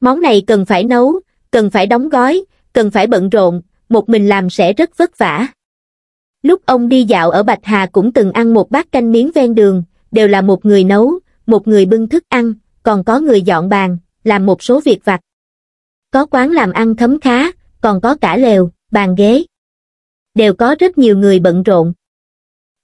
Món này cần phải nấu, cần phải đóng gói, cần phải bận rộn, một mình làm sẽ rất vất vả. Lúc ông đi dạo ở Bạch Hà cũng từng ăn một bát canh miếng ven đường, đều là một người nấu, một người bưng thức ăn, còn có người dọn bàn, làm một số việc vặt. Có quán làm ăn thấm khá, còn có cả lều, bàn ghế đều có rất nhiều người bận rộn.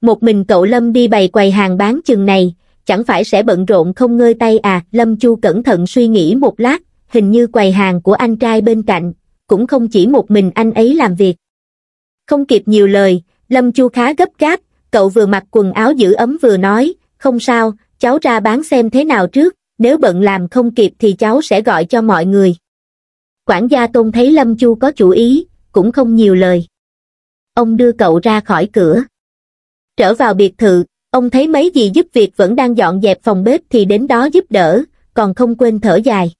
Một mình cậu Lâm đi bày quầy hàng bán chừng này, chẳng phải sẽ bận rộn không ngơi tay à, Lâm Chu cẩn thận suy nghĩ một lát, hình như quầy hàng của anh trai bên cạnh, cũng không chỉ một mình anh ấy làm việc. Không kịp nhiều lời, Lâm Chu khá gấp gáp, cậu vừa mặc quần áo giữ ấm vừa nói, không sao, cháu ra bán xem thế nào trước, nếu bận làm không kịp thì cháu sẽ gọi cho mọi người. Quản gia Tôn thấy Lâm Chu có chủ ý, cũng không nhiều lời ông đưa cậu ra khỏi cửa. Trở vào biệt thự, ông thấy mấy dì giúp việc vẫn đang dọn dẹp phòng bếp thì đến đó giúp đỡ, còn không quên thở dài.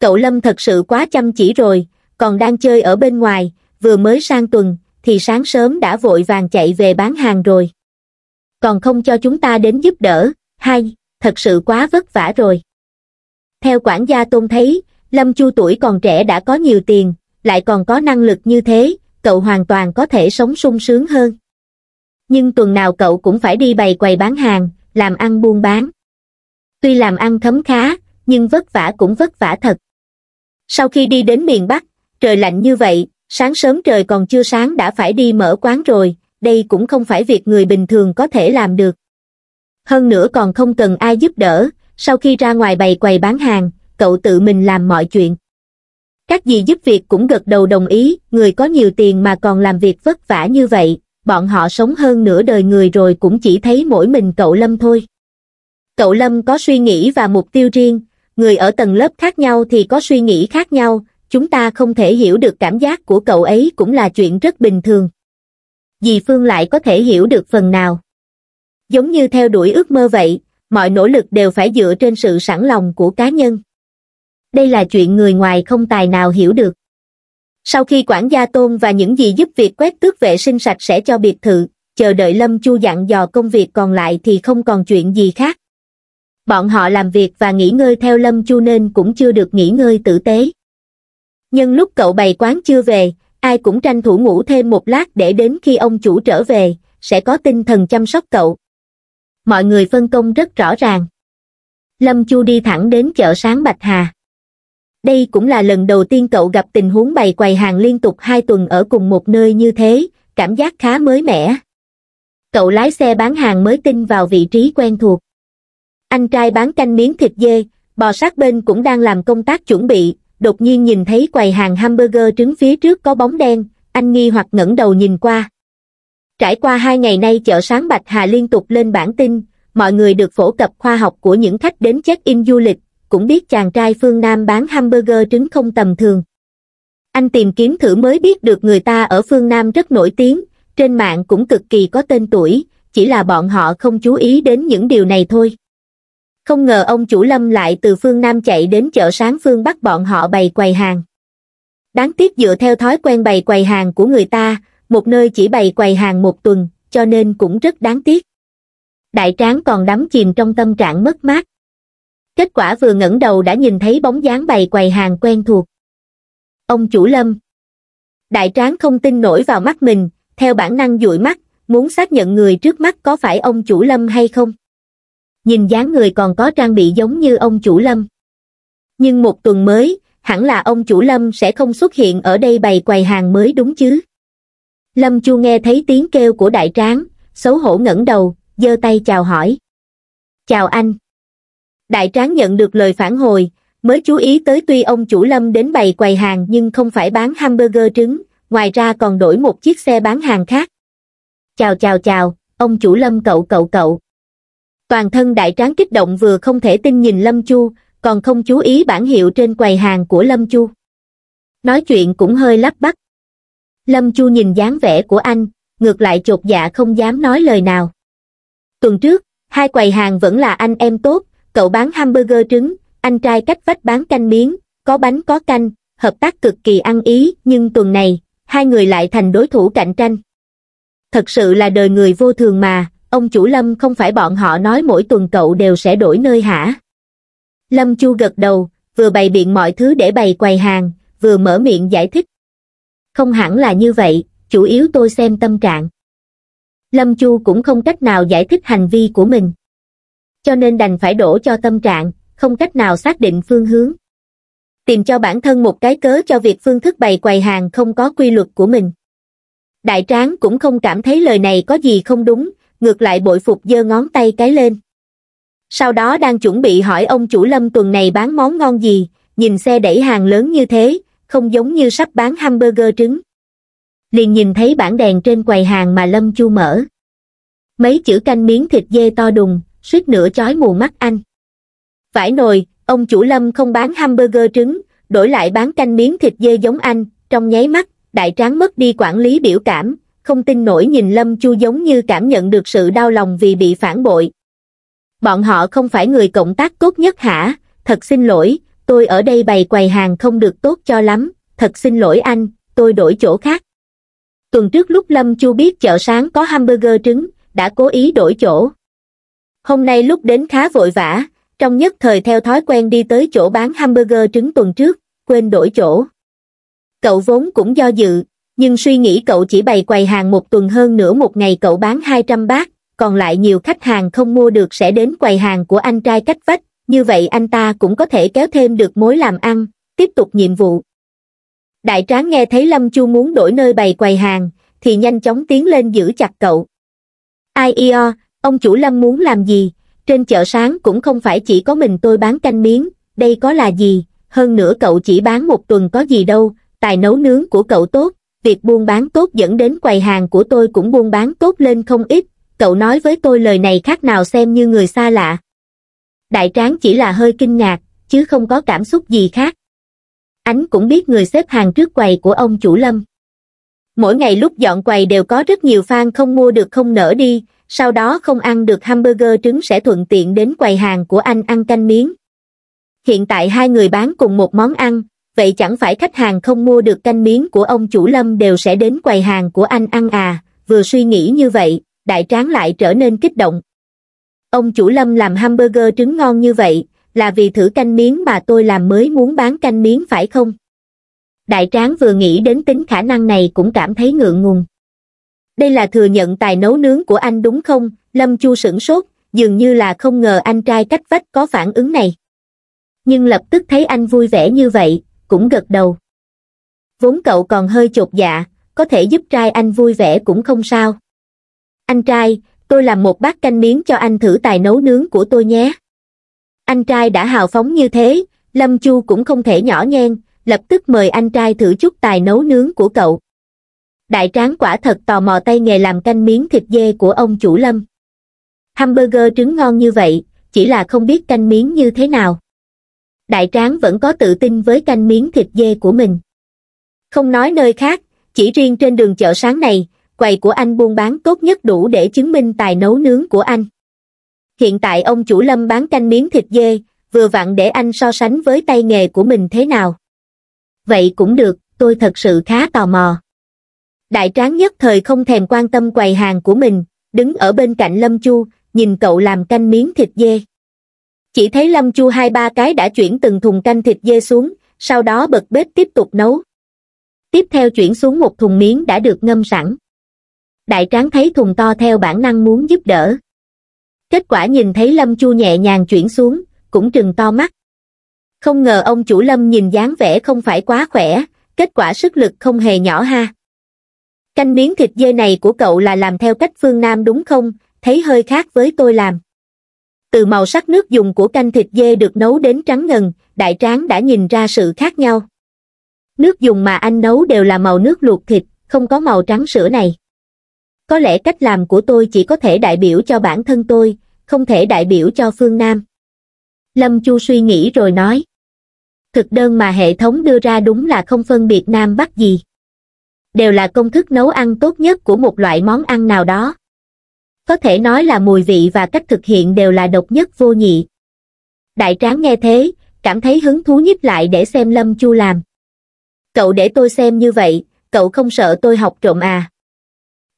Cậu Lâm thật sự quá chăm chỉ rồi, còn đang chơi ở bên ngoài, vừa mới sang tuần, thì sáng sớm đã vội vàng chạy về bán hàng rồi. Còn không cho chúng ta đến giúp đỡ, hay, thật sự quá vất vả rồi. Theo quản gia Tôn thấy, Lâm Chu tuổi còn trẻ đã có nhiều tiền, lại còn có năng lực như thế, cậu hoàn toàn có thể sống sung sướng hơn. Nhưng tuần nào cậu cũng phải đi bày quầy bán hàng, làm ăn buôn bán. Tuy làm ăn thấm khá, nhưng vất vả cũng vất vả thật. Sau khi đi đến miền Bắc, trời lạnh như vậy, sáng sớm trời còn chưa sáng đã phải đi mở quán rồi, đây cũng không phải việc người bình thường có thể làm được. Hơn nữa còn không cần ai giúp đỡ, sau khi ra ngoài bày quầy bán hàng, cậu tự mình làm mọi chuyện. Các gì giúp việc cũng gật đầu đồng ý, người có nhiều tiền mà còn làm việc vất vả như vậy, bọn họ sống hơn nửa đời người rồi cũng chỉ thấy mỗi mình cậu Lâm thôi. Cậu Lâm có suy nghĩ và mục tiêu riêng, người ở tầng lớp khác nhau thì có suy nghĩ khác nhau, chúng ta không thể hiểu được cảm giác của cậu ấy cũng là chuyện rất bình thường. Dì Phương lại có thể hiểu được phần nào. Giống như theo đuổi ước mơ vậy, mọi nỗ lực đều phải dựa trên sự sẵn lòng của cá nhân đây là chuyện người ngoài không tài nào hiểu được. Sau khi quản gia tôn và những gì giúp việc quét tước vệ sinh sạch sẽ cho biệt thự, chờ đợi Lâm Chu dặn dò công việc còn lại thì không còn chuyện gì khác. Bọn họ làm việc và nghỉ ngơi theo Lâm Chu nên cũng chưa được nghỉ ngơi tử tế. Nhưng lúc cậu bày quán chưa về, ai cũng tranh thủ ngủ thêm một lát để đến khi ông chủ trở về, sẽ có tinh thần chăm sóc cậu. Mọi người phân công rất rõ ràng. Lâm Chu đi thẳng đến chợ sáng Bạch Hà đây cũng là lần đầu tiên cậu gặp tình huống bày quầy hàng liên tục hai tuần ở cùng một nơi như thế, cảm giác khá mới mẻ. Cậu lái xe bán hàng mới tin vào vị trí quen thuộc. Anh trai bán canh miếng thịt dê, bò sát bên cũng đang làm công tác chuẩn bị, đột nhiên nhìn thấy quầy hàng hamburger trứng phía trước có bóng đen, anh nghi hoặc ngẩng đầu nhìn qua. Trải qua hai ngày nay chợ sáng Bạch Hà liên tục lên bản tin, mọi người được phổ cập khoa học của những khách đến check-in du lịch, cũng biết chàng trai phương Nam bán hamburger trứng không tầm thường. Anh tìm kiếm thử mới biết được người ta ở phương Nam rất nổi tiếng, trên mạng cũng cực kỳ có tên tuổi, chỉ là bọn họ không chú ý đến những điều này thôi. Không ngờ ông chủ Lâm lại từ phương Nam chạy đến chợ sáng phương Bắc bọn họ bày quầy hàng. Đáng tiếc dựa theo thói quen bày quầy hàng của người ta, một nơi chỉ bày quầy hàng một tuần, cho nên cũng rất đáng tiếc. Đại tráng còn đắm chìm trong tâm trạng mất mát kết quả vừa ngẩng đầu đã nhìn thấy bóng dáng bày quầy hàng quen thuộc. Ông chủ lâm. Đại tráng không tin nổi vào mắt mình, theo bản năng dụi mắt, muốn xác nhận người trước mắt có phải ông chủ lâm hay không. Nhìn dáng người còn có trang bị giống như ông chủ lâm. Nhưng một tuần mới, hẳn là ông chủ lâm sẽ không xuất hiện ở đây bày quầy hàng mới đúng chứ. Lâm Chu nghe thấy tiếng kêu của đại tráng, xấu hổ ngẩng đầu, giơ tay chào hỏi. Chào anh đại tráng nhận được lời phản hồi, mới chú ý tới tuy ông chủ lâm đến bày quầy hàng nhưng không phải bán hamburger trứng, ngoài ra còn đổi một chiếc xe bán hàng khác. Chào chào chào, ông chủ lâm cậu cậu cậu. Toàn thân đại tráng kích động vừa không thể tin nhìn Lâm Chu, còn không chú ý bản hiệu trên quầy hàng của Lâm Chu. Nói chuyện cũng hơi lắp bắp. Lâm Chu nhìn dáng vẻ của anh, ngược lại chột dạ không dám nói lời nào. Tuần trước, hai quầy hàng vẫn là anh em tốt, cậu bán hamburger trứng anh trai cách vách bán canh miếng có bánh có canh hợp tác cực kỳ ăn ý nhưng tuần này hai người lại thành đối thủ cạnh tranh thật sự là đời người vô thường mà ông chủ lâm không phải bọn họ nói mỗi tuần cậu đều sẽ đổi nơi hả lâm chu gật đầu vừa bày biện mọi thứ để bày quầy hàng vừa mở miệng giải thích không hẳn là như vậy chủ yếu tôi xem tâm trạng lâm chu cũng không cách nào giải thích hành vi của mình cho nên đành phải đổ cho tâm trạng, không cách nào xác định phương hướng. Tìm cho bản thân một cái cớ cho việc phương thức bày quầy hàng không có quy luật của mình. Đại tráng cũng không cảm thấy lời này có gì không đúng, ngược lại bội phục giơ ngón tay cái lên. Sau đó đang chuẩn bị hỏi ông chủ lâm tuần này bán món ngon gì, nhìn xe đẩy hàng lớn như thế, không giống như sắp bán hamburger trứng. Liền nhìn thấy bảng đèn trên quầy hàng mà Lâm Chu mở. Mấy chữ canh miếng thịt dê to đùng, suýt nữa chói mù mắt anh vải nồi ông chủ lâm không bán hamburger trứng đổi lại bán canh miếng thịt dê giống anh trong nháy mắt đại tráng mất đi quản lý biểu cảm không tin nổi nhìn lâm chu giống như cảm nhận được sự đau lòng vì bị phản bội bọn họ không phải người cộng tác tốt nhất hả thật xin lỗi tôi ở đây bày quầy hàng không được tốt cho lắm thật xin lỗi anh tôi đổi chỗ khác tuần trước lúc lâm chu biết chợ sáng có hamburger trứng đã cố ý đổi chỗ hôm nay lúc đến khá vội vã trong nhất thời theo thói quen đi tới chỗ bán hamburger trứng tuần trước quên đổi chỗ cậu vốn cũng do dự nhưng suy nghĩ cậu chỉ bày quầy hàng một tuần hơn nửa một ngày cậu bán 200 bát, còn lại nhiều khách hàng không mua được sẽ đến quầy hàng của anh trai cách vách, như vậy anh ta cũng có thể kéo thêm được mối làm ăn, tiếp tục nhiệm vụ. Đại tráng nghe thấy Lâm Chu muốn đổi nơi bày quầy hàng, thì nhanh chóng tiến lên giữ chặt cậu. Ai io, ông chủ lâm muốn làm gì trên chợ sáng cũng không phải chỉ có mình tôi bán canh miếng đây có là gì hơn nữa cậu chỉ bán một tuần có gì đâu tài nấu nướng của cậu tốt việc buôn bán tốt dẫn đến quầy hàng của tôi cũng buôn bán tốt lên không ít cậu nói với tôi lời này khác nào xem như người xa lạ đại tráng chỉ là hơi kinh ngạc chứ không có cảm xúc gì khác ánh cũng biết người xếp hàng trước quầy của ông chủ lâm mỗi ngày lúc dọn quầy đều có rất nhiều fan không mua được không nở đi sau đó không ăn được hamburger trứng sẽ thuận tiện đến quầy hàng của anh ăn canh miếng. Hiện tại hai người bán cùng một món ăn, vậy chẳng phải khách hàng không mua được canh miếng của ông chủ Lâm đều sẽ đến quầy hàng của anh ăn à, vừa suy nghĩ như vậy, đại tráng lại trở nên kích động. Ông chủ Lâm làm hamburger trứng ngon như vậy, là vì thử canh miếng mà tôi làm mới muốn bán canh miếng phải không? Đại tráng vừa nghĩ đến tính khả năng này cũng cảm thấy ngượng ngùng đây là thừa nhận tài nấu nướng của anh đúng không lâm chu sửng sốt dường như là không ngờ anh trai cách vách có phản ứng này nhưng lập tức thấy anh vui vẻ như vậy cũng gật đầu vốn cậu còn hơi chột dạ có thể giúp trai anh vui vẻ cũng không sao anh trai tôi làm một bát canh miếng cho anh thử tài nấu nướng của tôi nhé anh trai đã hào phóng như thế lâm chu cũng không thể nhỏ nhen lập tức mời anh trai thử chút tài nấu nướng của cậu đại tráng quả thật tò mò tay nghề làm canh miếng thịt dê của ông chủ lâm. Hamburger trứng ngon như vậy, chỉ là không biết canh miếng như thế nào. Đại tráng vẫn có tự tin với canh miếng thịt dê của mình. Không nói nơi khác, chỉ riêng trên đường chợ sáng này, quầy của anh buôn bán tốt nhất đủ để chứng minh tài nấu nướng của anh. Hiện tại ông chủ Lâm bán canh miếng thịt dê, vừa vặn để anh so sánh với tay nghề của mình thế nào. Vậy cũng được, tôi thật sự khá tò mò. Đại tráng nhất thời không thèm quan tâm quầy hàng của mình, đứng ở bên cạnh Lâm Chu, nhìn cậu làm canh miếng thịt dê. Chỉ thấy Lâm Chu hai ba cái đã chuyển từng thùng canh thịt dê xuống, sau đó bật bếp tiếp tục nấu. Tiếp theo chuyển xuống một thùng miếng đã được ngâm sẵn. Đại tráng thấy thùng to theo bản năng muốn giúp đỡ. Kết quả nhìn thấy Lâm Chu nhẹ nhàng chuyển xuống, cũng trừng to mắt. Không ngờ ông chủ Lâm nhìn dáng vẻ không phải quá khỏe, kết quả sức lực không hề nhỏ ha canh miếng thịt dê này của cậu là làm theo cách phương Nam đúng không, thấy hơi khác với tôi làm. Từ màu sắc nước dùng của canh thịt dê được nấu đến trắng ngần, đại tráng đã nhìn ra sự khác nhau. Nước dùng mà anh nấu đều là màu nước luộc thịt, không có màu trắng sữa này. Có lẽ cách làm của tôi chỉ có thể đại biểu cho bản thân tôi, không thể đại biểu cho phương Nam. Lâm Chu suy nghĩ rồi nói. Thực đơn mà hệ thống đưa ra đúng là không phân biệt Nam Bắc gì đều là công thức nấu ăn tốt nhất của một loại món ăn nào đó. Có thể nói là mùi vị và cách thực hiện đều là độc nhất vô nhị. Đại tráng nghe thế, cảm thấy hứng thú nhíp lại để xem Lâm Chu làm. Cậu để tôi xem như vậy, cậu không sợ tôi học trộm à?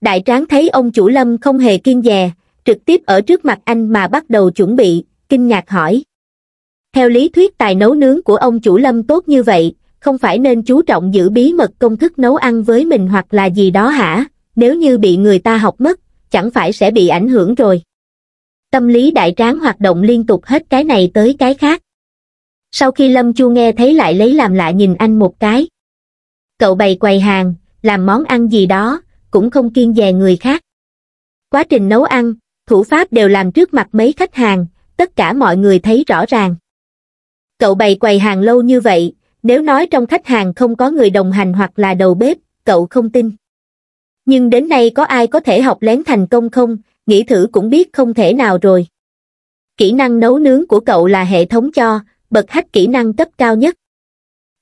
Đại tráng thấy ông chủ Lâm không hề kiên dè, trực tiếp ở trước mặt anh mà bắt đầu chuẩn bị, kinh ngạc hỏi. Theo lý thuyết tài nấu nướng của ông chủ Lâm tốt như vậy, không phải nên chú trọng giữ bí mật công thức nấu ăn với mình hoặc là gì đó hả, nếu như bị người ta học mất, chẳng phải sẽ bị ảnh hưởng rồi. Tâm lý đại tráng hoạt động liên tục hết cái này tới cái khác. Sau khi Lâm Chu nghe thấy lại lấy làm lạ nhìn anh một cái. Cậu bày quầy hàng, làm món ăn gì đó, cũng không kiên dè người khác. Quá trình nấu ăn, thủ pháp đều làm trước mặt mấy khách hàng, tất cả mọi người thấy rõ ràng. Cậu bày quầy hàng lâu như vậy, nếu nói trong khách hàng không có người đồng hành hoặc là đầu bếp, cậu không tin. Nhưng đến nay có ai có thể học lén thành công không, nghĩ thử cũng biết không thể nào rồi. Kỹ năng nấu nướng của cậu là hệ thống cho, bậc hách kỹ năng cấp cao nhất.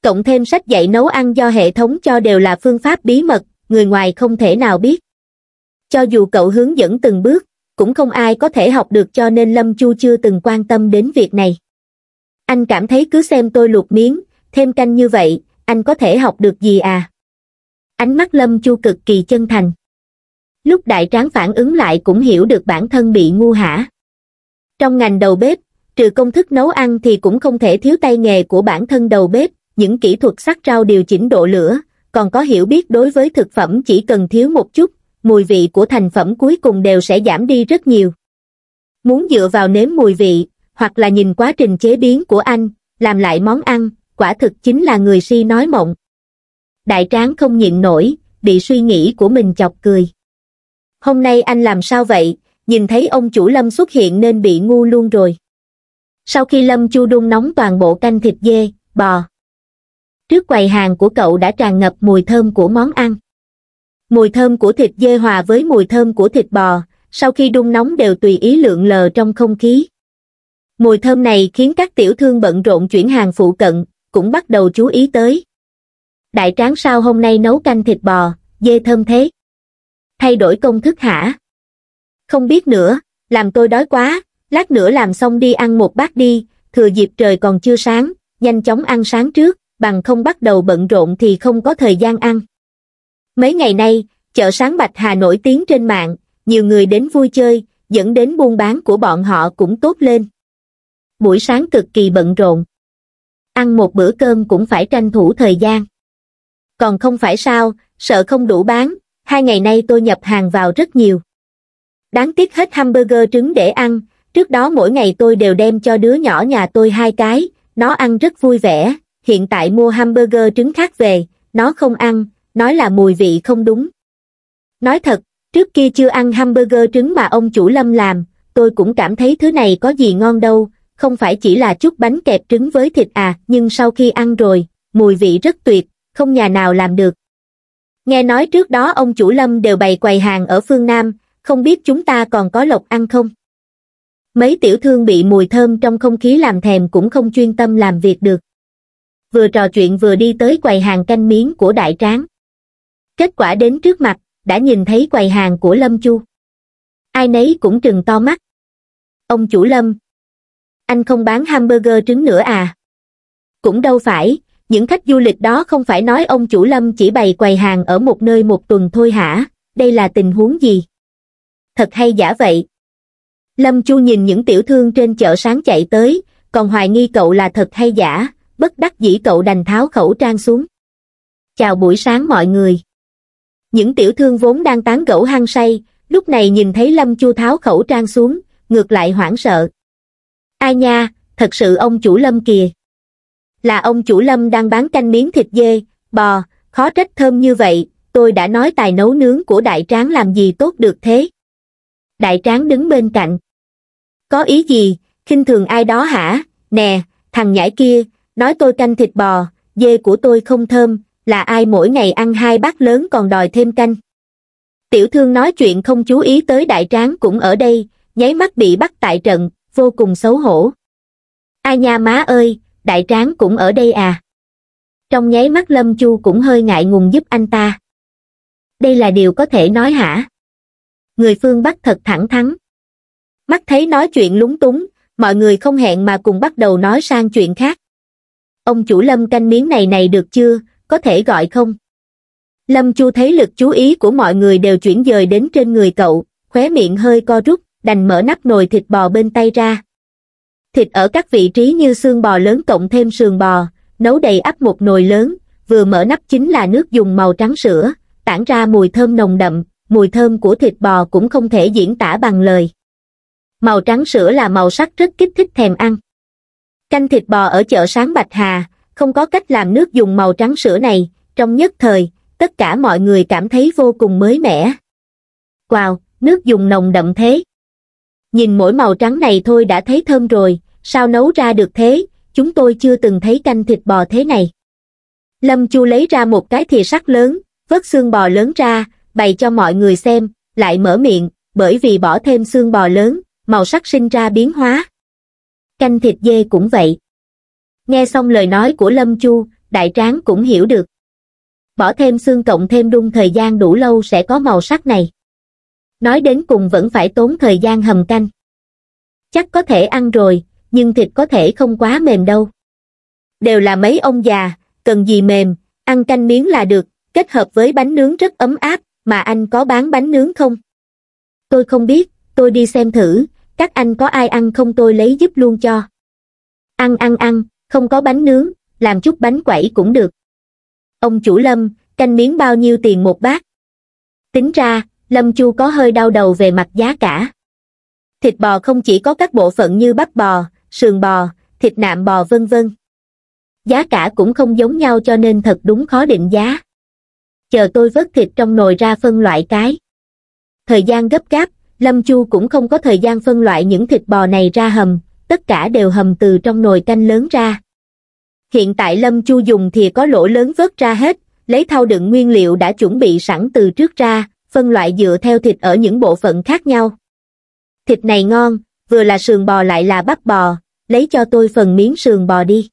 Cộng thêm sách dạy nấu ăn do hệ thống cho đều là phương pháp bí mật, người ngoài không thể nào biết. Cho dù cậu hướng dẫn từng bước, cũng không ai có thể học được cho nên Lâm Chu chưa từng quan tâm đến việc này. Anh cảm thấy cứ xem tôi luộc miếng, thêm canh như vậy, anh có thể học được gì à? Ánh mắt Lâm Chu cực kỳ chân thành. Lúc đại tráng phản ứng lại cũng hiểu được bản thân bị ngu hả. Trong ngành đầu bếp, trừ công thức nấu ăn thì cũng không thể thiếu tay nghề của bản thân đầu bếp, những kỹ thuật sắc rau điều chỉnh độ lửa, còn có hiểu biết đối với thực phẩm chỉ cần thiếu một chút, mùi vị của thành phẩm cuối cùng đều sẽ giảm đi rất nhiều. Muốn dựa vào nếm mùi vị, hoặc là nhìn quá trình chế biến của anh, làm lại món ăn, quả thực chính là người si nói mộng. Đại tráng không nhịn nổi, bị suy nghĩ của mình chọc cười. Hôm nay anh làm sao vậy, nhìn thấy ông chủ Lâm xuất hiện nên bị ngu luôn rồi. Sau khi Lâm Chu đun nóng toàn bộ canh thịt dê, bò. Trước quầy hàng của cậu đã tràn ngập mùi thơm của món ăn. Mùi thơm của thịt dê hòa với mùi thơm của thịt bò, sau khi đun nóng đều tùy ý lượng lờ trong không khí. Mùi thơm này khiến các tiểu thương bận rộn chuyển hàng phụ cận, cũng bắt đầu chú ý tới. Đại tráng sao hôm nay nấu canh thịt bò, dê thơm thế. Thay đổi công thức hả? Không biết nữa, làm tôi đói quá, lát nữa làm xong đi ăn một bát đi, thừa dịp trời còn chưa sáng, nhanh chóng ăn sáng trước, bằng không bắt đầu bận rộn thì không có thời gian ăn. Mấy ngày nay, chợ sáng Bạch Hà nổi tiếng trên mạng, nhiều người đến vui chơi, dẫn đến buôn bán của bọn họ cũng tốt lên. Buổi sáng cực kỳ bận rộn ăn một bữa cơm cũng phải tranh thủ thời gian. Còn không phải sao, sợ không đủ bán, hai ngày nay tôi nhập hàng vào rất nhiều. Đáng tiếc hết hamburger trứng để ăn, trước đó mỗi ngày tôi đều đem cho đứa nhỏ nhà tôi hai cái, nó ăn rất vui vẻ, hiện tại mua hamburger trứng khác về, nó không ăn, nói là mùi vị không đúng. Nói thật, trước kia chưa ăn hamburger trứng mà ông chủ Lâm làm, tôi cũng cảm thấy thứ này có gì ngon đâu, không phải chỉ là chút bánh kẹp trứng với thịt à, nhưng sau khi ăn rồi, mùi vị rất tuyệt, không nhà nào làm được. Nghe nói trước đó ông chủ Lâm đều bày quầy hàng ở phương Nam, không biết chúng ta còn có lộc ăn không? Mấy tiểu thương bị mùi thơm trong không khí làm thèm cũng không chuyên tâm làm việc được. Vừa trò chuyện vừa đi tới quầy hàng canh miếng của đại tráng. Kết quả đến trước mặt, đã nhìn thấy quầy hàng của Lâm Chu. Ai nấy cũng trừng to mắt. Ông chủ Lâm, anh không bán hamburger trứng nữa à cũng đâu phải những khách du lịch đó không phải nói ông chủ lâm chỉ bày quầy hàng ở một nơi một tuần thôi hả đây là tình huống gì thật hay giả vậy lâm chu nhìn những tiểu thương trên chợ sáng chạy tới còn hoài nghi cậu là thật hay giả bất đắc dĩ cậu đành tháo khẩu trang xuống chào buổi sáng mọi người những tiểu thương vốn đang tán gẫu hăng say lúc này nhìn thấy lâm chu tháo khẩu trang xuống ngược lại hoảng sợ ai nha thật sự ông chủ lâm kìa là ông chủ lâm đang bán canh miếng thịt dê bò khó trách thơm như vậy tôi đã nói tài nấu nướng của đại tráng làm gì tốt được thế đại tráng đứng bên cạnh có ý gì khinh thường ai đó hả nè thằng nhãi kia nói tôi canh thịt bò dê của tôi không thơm là ai mỗi ngày ăn hai bát lớn còn đòi thêm canh tiểu thương nói chuyện không chú ý tới đại tráng cũng ở đây nháy mắt bị bắt tại trận vô cùng xấu hổ ai nha má ơi đại tráng cũng ở đây à trong nháy mắt lâm chu cũng hơi ngại ngùng giúp anh ta đây là điều có thể nói hả người phương bắc thật thẳng thắn mắt thấy nói chuyện lúng túng mọi người không hẹn mà cùng bắt đầu nói sang chuyện khác ông chủ lâm canh miếng này này được chưa có thể gọi không lâm chu thấy lực chú ý của mọi người đều chuyển dời đến trên người cậu khóe miệng hơi co rút đành mở nắp nồi thịt bò bên tay ra. Thịt ở các vị trí như xương bò lớn cộng thêm sườn bò, nấu đầy ắp một nồi lớn, vừa mở nắp chính là nước dùng màu trắng sữa, tản ra mùi thơm nồng đậm, mùi thơm của thịt bò cũng không thể diễn tả bằng lời. Màu trắng sữa là màu sắc rất kích thích thèm ăn. Canh thịt bò ở chợ sáng Bạch Hà, không có cách làm nước dùng màu trắng sữa này, trong nhất thời, tất cả mọi người cảm thấy vô cùng mới mẻ. Wow, nước dùng nồng đậm thế nhìn mỗi màu trắng này thôi đã thấy thơm rồi sao nấu ra được thế chúng tôi chưa từng thấy canh thịt bò thế này lâm chu lấy ra một cái thìa sắt lớn vớt xương bò lớn ra bày cho mọi người xem lại mở miệng bởi vì bỏ thêm xương bò lớn màu sắc sinh ra biến hóa canh thịt dê cũng vậy nghe xong lời nói của lâm chu đại tráng cũng hiểu được bỏ thêm xương cộng thêm đun thời gian đủ lâu sẽ có màu sắc này nói đến cùng vẫn phải tốn thời gian hầm canh chắc có thể ăn rồi nhưng thịt có thể không quá mềm đâu đều là mấy ông già cần gì mềm ăn canh miếng là được kết hợp với bánh nướng rất ấm áp mà anh có bán bánh nướng không tôi không biết tôi đi xem thử các anh có ai ăn không tôi lấy giúp luôn cho ăn ăn ăn không có bánh nướng làm chút bánh quẩy cũng được ông chủ lâm canh miếng bao nhiêu tiền một bát tính ra lâm chu có hơi đau đầu về mặt giá cả thịt bò không chỉ có các bộ phận như bắp bò sườn bò thịt nạm bò vân vân giá cả cũng không giống nhau cho nên thật đúng khó định giá chờ tôi vớt thịt trong nồi ra phân loại cái thời gian gấp gáp lâm chu cũng không có thời gian phân loại những thịt bò này ra hầm tất cả đều hầm từ trong nồi canh lớn ra hiện tại lâm chu dùng thì có lỗ lớn vớt ra hết lấy thau đựng nguyên liệu đã chuẩn bị sẵn từ trước ra phân loại dựa theo thịt ở những bộ phận khác nhau. Thịt này ngon, vừa là sườn bò lại là bắp bò, lấy cho tôi phần miếng sườn bò đi.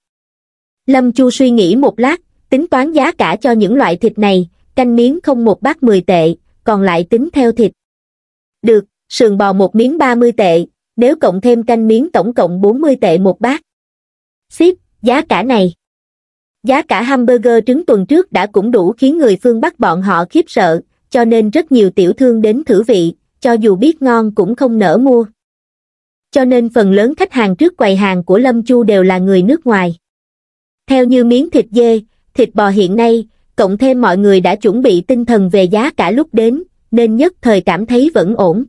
Lâm Chu suy nghĩ một lát, tính toán giá cả cho những loại thịt này, canh miếng không một bát 10 tệ, còn lại tính theo thịt. Được, sườn bò một miếng 30 tệ, nếu cộng thêm canh miếng tổng cộng 40 tệ một bát. Ship, giá cả này. Giá cả hamburger trứng tuần trước đã cũng đủ khiến người phương Bắc bọn họ khiếp sợ, cho nên rất nhiều tiểu thương đến thử vị, cho dù biết ngon cũng không nỡ mua. Cho nên phần lớn khách hàng trước quầy hàng của Lâm Chu đều là người nước ngoài. Theo như miếng thịt dê, thịt bò hiện nay, cộng thêm mọi người đã chuẩn bị tinh thần về giá cả lúc đến, nên nhất thời cảm thấy vẫn ổn.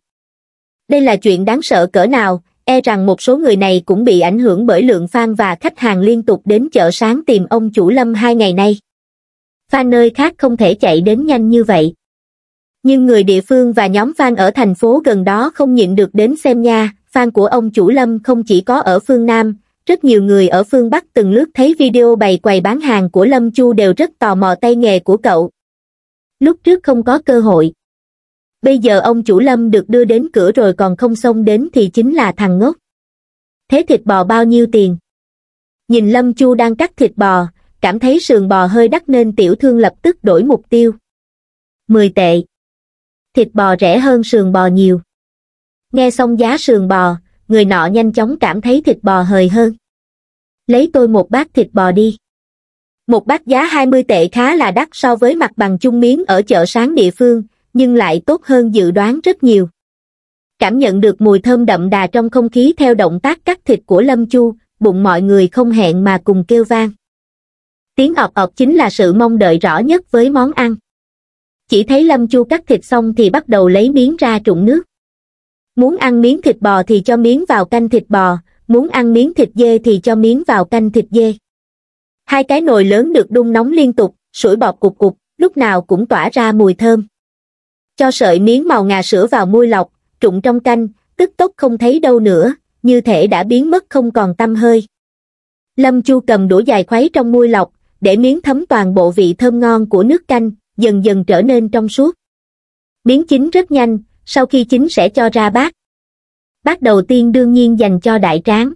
Đây là chuyện đáng sợ cỡ nào, e rằng một số người này cũng bị ảnh hưởng bởi lượng fan và khách hàng liên tục đến chợ sáng tìm ông chủ Lâm hai ngày nay. Fan nơi khác không thể chạy đến nhanh như vậy nhưng người địa phương và nhóm fan ở thành phố gần đó không nhịn được đến xem nha, fan của ông chủ Lâm không chỉ có ở phương Nam, rất nhiều người ở phương Bắc từng lướt thấy video bày quầy bán hàng của Lâm Chu đều rất tò mò tay nghề của cậu. Lúc trước không có cơ hội. Bây giờ ông chủ Lâm được đưa đến cửa rồi còn không xông đến thì chính là thằng ngốc. Thế thịt bò bao nhiêu tiền? Nhìn Lâm Chu đang cắt thịt bò, cảm thấy sườn bò hơi đắt nên tiểu thương lập tức đổi mục tiêu. 10 tệ thịt bò rẻ hơn sườn bò nhiều. Nghe xong giá sườn bò, người nọ nhanh chóng cảm thấy thịt bò hời hơn. Lấy tôi một bát thịt bò đi. Một bát giá 20 tệ khá là đắt so với mặt bằng chung miếng ở chợ sáng địa phương, nhưng lại tốt hơn dự đoán rất nhiều. Cảm nhận được mùi thơm đậm đà trong không khí theo động tác cắt thịt của Lâm Chu, bụng mọi người không hẹn mà cùng kêu vang. Tiếng ọp ọp chính là sự mong đợi rõ nhất với món ăn chỉ thấy lâm chu cắt thịt xong thì bắt đầu lấy miếng ra trụng nước muốn ăn miếng thịt bò thì cho miếng vào canh thịt bò muốn ăn miếng thịt dê thì cho miếng vào canh thịt dê hai cái nồi lớn được đun nóng liên tục sủi bọt cục cục lúc nào cũng tỏa ra mùi thơm cho sợi miếng màu ngà sữa vào môi lọc trụng trong canh tức tốc không thấy đâu nữa như thể đã biến mất không còn tâm hơi lâm chu cầm đũa dài khuấy trong môi lọc để miếng thấm toàn bộ vị thơm ngon của nước canh dần dần trở nên trong suốt. Biến chín rất nhanh, sau khi chín sẽ cho ra bát. Bát đầu tiên đương nhiên dành cho đại tráng.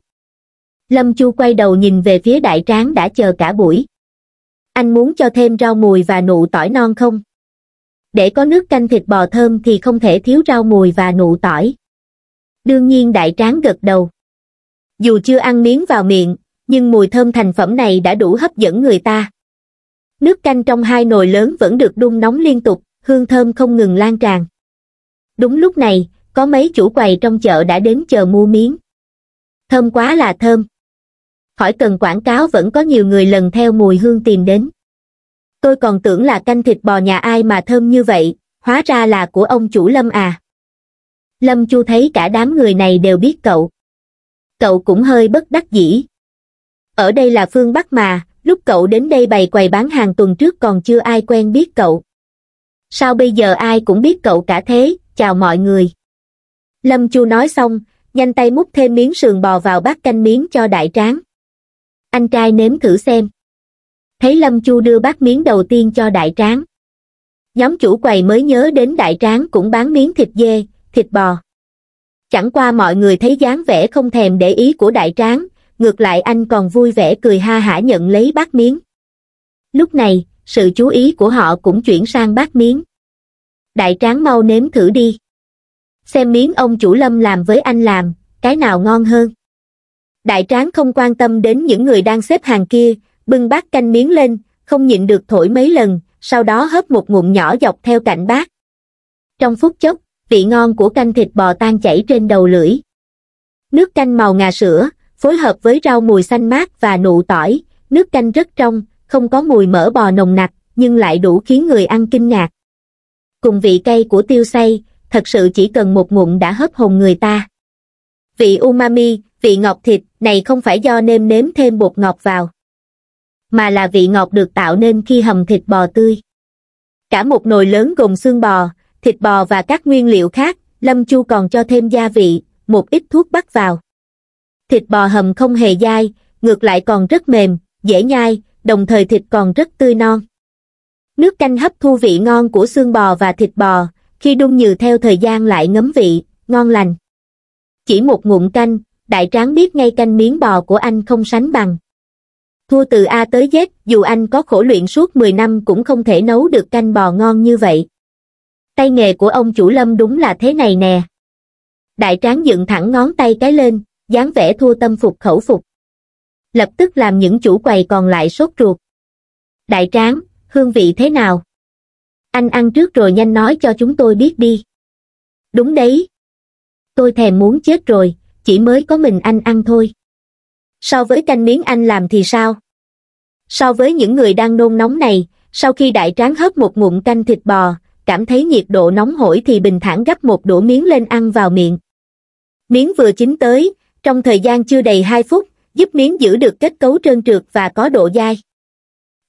Lâm Chu quay đầu nhìn về phía đại tráng đã chờ cả buổi. Anh muốn cho thêm rau mùi và nụ tỏi non không? Để có nước canh thịt bò thơm thì không thể thiếu rau mùi và nụ tỏi. Đương nhiên đại tráng gật đầu. Dù chưa ăn miếng vào miệng, nhưng mùi thơm thành phẩm này đã đủ hấp dẫn người ta. Nước canh trong hai nồi lớn vẫn được đun nóng liên tục, hương thơm không ngừng lan tràn. Đúng lúc này, có mấy chủ quầy trong chợ đã đến chờ mua miếng. Thơm quá là thơm. Khỏi cần quảng cáo vẫn có nhiều người lần theo mùi hương tìm đến. Tôi còn tưởng là canh thịt bò nhà ai mà thơm như vậy, hóa ra là của ông chủ Lâm à. Lâm Chu thấy cả đám người này đều biết cậu. Cậu cũng hơi bất đắc dĩ. Ở đây là phương Bắc mà, lúc cậu đến đây bày quầy bán hàng tuần trước còn chưa ai quen biết cậu sao bây giờ ai cũng biết cậu cả thế chào mọi người lâm chu nói xong nhanh tay múc thêm miếng sườn bò vào bát canh miếng cho đại tráng anh trai nếm thử xem thấy lâm chu đưa bát miếng đầu tiên cho đại tráng nhóm chủ quầy mới nhớ đến đại tráng cũng bán miếng thịt dê thịt bò chẳng qua mọi người thấy dáng vẻ không thèm để ý của đại tráng ngược lại anh còn vui vẻ cười ha hả nhận lấy bát miếng lúc này sự chú ý của họ cũng chuyển sang bát miếng đại tráng mau nếm thử đi xem miếng ông chủ lâm làm với anh làm cái nào ngon hơn đại tráng không quan tâm đến những người đang xếp hàng kia bưng bát canh miếng lên không nhịn được thổi mấy lần sau đó hớp một ngụm nhỏ dọc theo cạnh bát trong phút chốc vị ngon của canh thịt bò tan chảy trên đầu lưỡi nước canh màu ngà sữa phối hợp với rau mùi xanh mát và nụ tỏi, nước canh rất trong, không có mùi mỡ bò nồng nặc, nhưng lại đủ khiến người ăn kinh ngạc. Cùng vị cay của tiêu say, thật sự chỉ cần một ngụm đã hấp hồn người ta. Vị umami, vị ngọt thịt này không phải do nêm nếm thêm bột ngọt vào, mà là vị ngọt được tạo nên khi hầm thịt bò tươi. Cả một nồi lớn gồm xương bò, thịt bò và các nguyên liệu khác, Lâm Chu còn cho thêm gia vị, một ít thuốc bắc vào thịt bò hầm không hề dai, ngược lại còn rất mềm, dễ nhai, đồng thời thịt còn rất tươi non. Nước canh hấp thu vị ngon của xương bò và thịt bò, khi đun nhừ theo thời gian lại ngấm vị, ngon lành. Chỉ một ngụm canh, đại tráng biết ngay canh miếng bò của anh không sánh bằng. Thua từ A tới Z, dù anh có khổ luyện suốt 10 năm cũng không thể nấu được canh bò ngon như vậy. Tay nghề của ông chủ Lâm đúng là thế này nè. Đại tráng dựng thẳng ngón tay cái lên, dáng vẻ thua tâm phục khẩu phục. Lập tức làm những chủ quầy còn lại sốt ruột. Đại tráng, hương vị thế nào? Anh ăn trước rồi nhanh nói cho chúng tôi biết đi. Đúng đấy. Tôi thèm muốn chết rồi, chỉ mới có mình anh ăn thôi. So với canh miếng anh làm thì sao? So với những người đang nôn nóng này, sau khi đại tráng hớp một ngụm canh thịt bò, cảm thấy nhiệt độ nóng hổi thì bình thản gấp một đũa miếng lên ăn vào miệng. Miếng vừa chín tới, trong thời gian chưa đầy hai phút giúp miếng giữ được kết cấu trơn trượt và có độ dai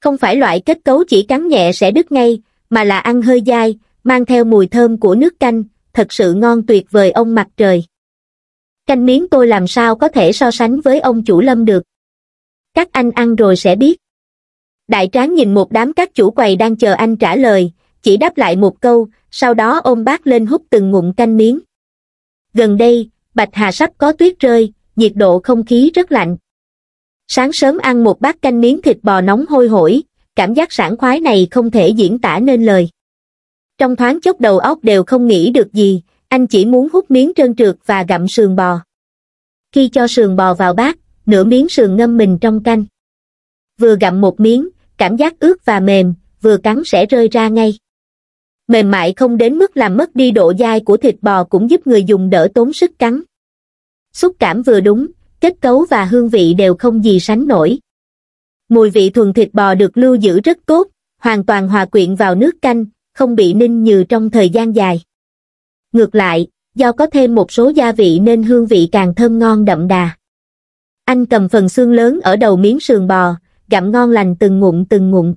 không phải loại kết cấu chỉ cắn nhẹ sẽ đứt ngay mà là ăn hơi dai mang theo mùi thơm của nước canh thật sự ngon tuyệt vời ông mặt trời canh miếng tôi làm sao có thể so sánh với ông chủ lâm được các anh ăn rồi sẽ biết đại tráng nhìn một đám các chủ quầy đang chờ anh trả lời chỉ đáp lại một câu sau đó ôm bát lên hút từng ngụm canh miếng gần đây Bạch Hà sắp có tuyết rơi, nhiệt độ không khí rất lạnh. Sáng sớm ăn một bát canh miếng thịt bò nóng hôi hổi, cảm giác sảng khoái này không thể diễn tả nên lời. Trong thoáng chốc đầu óc đều không nghĩ được gì, anh chỉ muốn hút miếng trơn trượt và gặm sườn bò. Khi cho sườn bò vào bát, nửa miếng sườn ngâm mình trong canh. Vừa gặm một miếng, cảm giác ướt và mềm, vừa cắn sẽ rơi ra ngay mềm mại không đến mức làm mất đi độ dai của thịt bò cũng giúp người dùng đỡ tốn sức cắn. Xúc cảm vừa đúng, kết cấu và hương vị đều không gì sánh nổi. Mùi vị thuần thịt bò được lưu giữ rất tốt, hoàn toàn hòa quyện vào nước canh, không bị ninh nhừ trong thời gian dài. Ngược lại, do có thêm một số gia vị nên hương vị càng thơm ngon đậm đà. Anh cầm phần xương lớn ở đầu miếng sườn bò, gặm ngon lành từng ngụm từng ngụm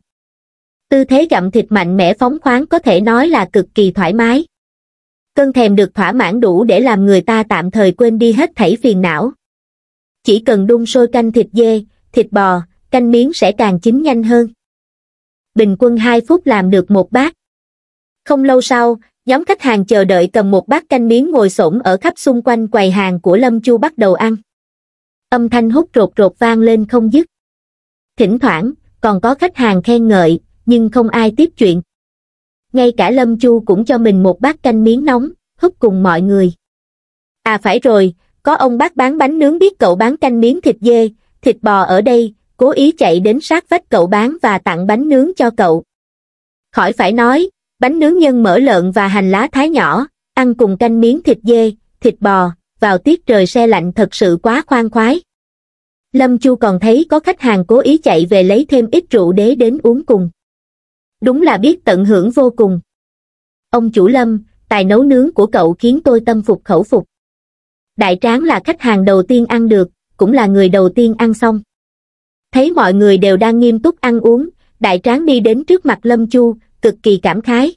tư thế gặm thịt mạnh mẽ phóng khoáng có thể nói là cực kỳ thoải mái. Cơn thèm được thỏa mãn đủ để làm người ta tạm thời quên đi hết thảy phiền não. Chỉ cần đun sôi canh thịt dê, thịt bò, canh miếng sẽ càng chín nhanh hơn. Bình quân 2 phút làm được một bát. Không lâu sau, nhóm khách hàng chờ đợi cầm một bát canh miếng ngồi xổm ở khắp xung quanh quầy hàng của Lâm Chu bắt đầu ăn. Âm thanh hút rột rột vang lên không dứt. Thỉnh thoảng, còn có khách hàng khen ngợi, nhưng không ai tiếp chuyện ngay cả lâm chu cũng cho mình một bát canh miếng nóng húp cùng mọi người à phải rồi có ông bác bán bánh nướng biết cậu bán canh miếng thịt dê thịt bò ở đây cố ý chạy đến sát vách cậu bán và tặng bánh nướng cho cậu khỏi phải nói bánh nướng nhân mỡ lợn và hành lá thái nhỏ ăn cùng canh miếng thịt dê thịt bò vào tiết trời se lạnh thật sự quá khoan khoái lâm chu còn thấy có khách hàng cố ý chạy về lấy thêm ít rượu đế đến uống cùng đúng là biết tận hưởng vô cùng. Ông chủ Lâm, tài nấu nướng của cậu khiến tôi tâm phục khẩu phục. Đại tráng là khách hàng đầu tiên ăn được, cũng là người đầu tiên ăn xong. Thấy mọi người đều đang nghiêm túc ăn uống, đại tráng đi đến trước mặt Lâm Chu, cực kỳ cảm khái.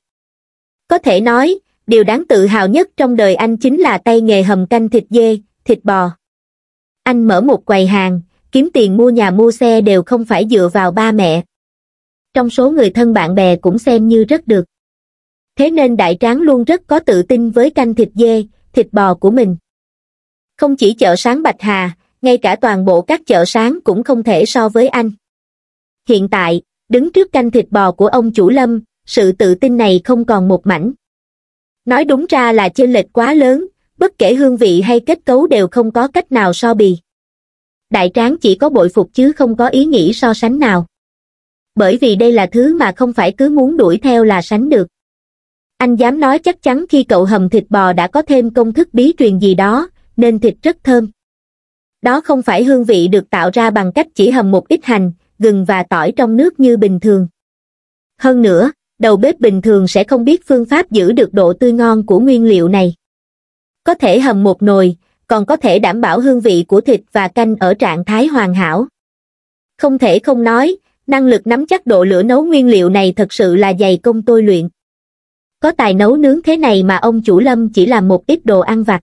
Có thể nói, điều đáng tự hào nhất trong đời anh chính là tay nghề hầm canh thịt dê, thịt bò. Anh mở một quầy hàng, kiếm tiền mua nhà mua xe đều không phải dựa vào ba mẹ, trong số người thân bạn bè cũng xem như rất được. Thế nên đại tráng luôn rất có tự tin với canh thịt dê, thịt bò của mình. Không chỉ chợ sáng Bạch Hà, ngay cả toàn bộ các chợ sáng cũng không thể so với anh. Hiện tại, đứng trước canh thịt bò của ông chủ Lâm, sự tự tin này không còn một mảnh. Nói đúng ra là chênh lệch quá lớn, bất kể hương vị hay kết cấu đều không có cách nào so bì. Đại tráng chỉ có bội phục chứ không có ý nghĩ so sánh nào bởi vì đây là thứ mà không phải cứ muốn đuổi theo là sánh được. Anh dám nói chắc chắn khi cậu hầm thịt bò đã có thêm công thức bí truyền gì đó, nên thịt rất thơm. Đó không phải hương vị được tạo ra bằng cách chỉ hầm một ít hành, gừng và tỏi trong nước như bình thường. Hơn nữa, đầu bếp bình thường sẽ không biết phương pháp giữ được độ tươi ngon của nguyên liệu này. Có thể hầm một nồi, còn có thể đảm bảo hương vị của thịt và canh ở trạng thái hoàn hảo. Không thể không nói, năng lực nắm chắc độ lửa nấu nguyên liệu này thật sự là dày công tôi luyện. Có tài nấu nướng thế này mà ông chủ Lâm chỉ làm một ít đồ ăn vặt.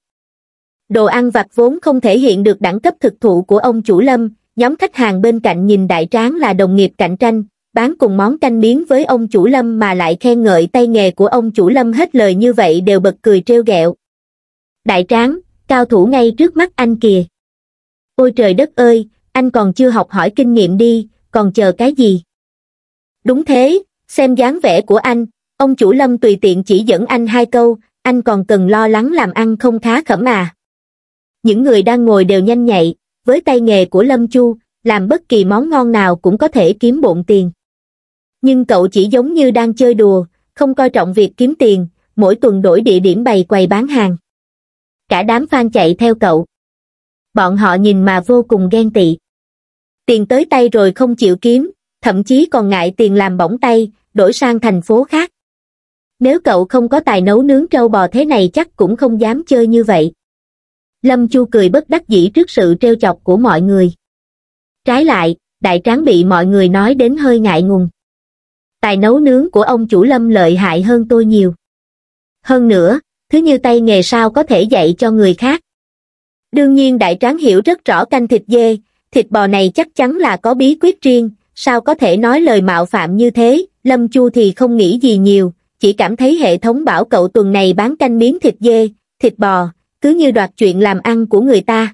Đồ ăn vặt vốn không thể hiện được đẳng cấp thực thụ của ông chủ Lâm, nhóm khách hàng bên cạnh nhìn đại tráng là đồng nghiệp cạnh tranh, bán cùng món canh miếng với ông chủ Lâm mà lại khen ngợi tay nghề của ông chủ Lâm hết lời như vậy đều bật cười trêu ghẹo. Đại tráng, cao thủ ngay trước mắt anh kìa. Ôi trời đất ơi, anh còn chưa học hỏi kinh nghiệm đi, còn chờ cái gì? Đúng thế, xem dáng vẻ của anh, ông chủ lâm tùy tiện chỉ dẫn anh hai câu, anh còn cần lo lắng làm ăn không khá khẩm à. Những người đang ngồi đều nhanh nhạy, với tay nghề của Lâm Chu, làm bất kỳ món ngon nào cũng có thể kiếm bộn tiền. Nhưng cậu chỉ giống như đang chơi đùa, không coi trọng việc kiếm tiền, mỗi tuần đổi địa điểm bày quầy bán hàng. Cả đám fan chạy theo cậu. Bọn họ nhìn mà vô cùng ghen tị tiền tới tay rồi không chịu kiếm, thậm chí còn ngại tiền làm bỏng tay, đổi sang thành phố khác. Nếu cậu không có tài nấu nướng trâu bò thế này chắc cũng không dám chơi như vậy. Lâm Chu cười bất đắc dĩ trước sự trêu chọc của mọi người. Trái lại, đại tráng bị mọi người nói đến hơi ngại ngùng. Tài nấu nướng của ông chủ Lâm lợi hại hơn tôi nhiều. Hơn nữa, thứ như tay nghề sao có thể dạy cho người khác. Đương nhiên đại tráng hiểu rất rõ canh thịt dê, thịt bò này chắc chắn là có bí quyết riêng, sao có thể nói lời mạo phạm như thế, Lâm Chu thì không nghĩ gì nhiều, chỉ cảm thấy hệ thống bảo cậu tuần này bán canh miếng thịt dê, thịt bò, cứ như đoạt chuyện làm ăn của người ta.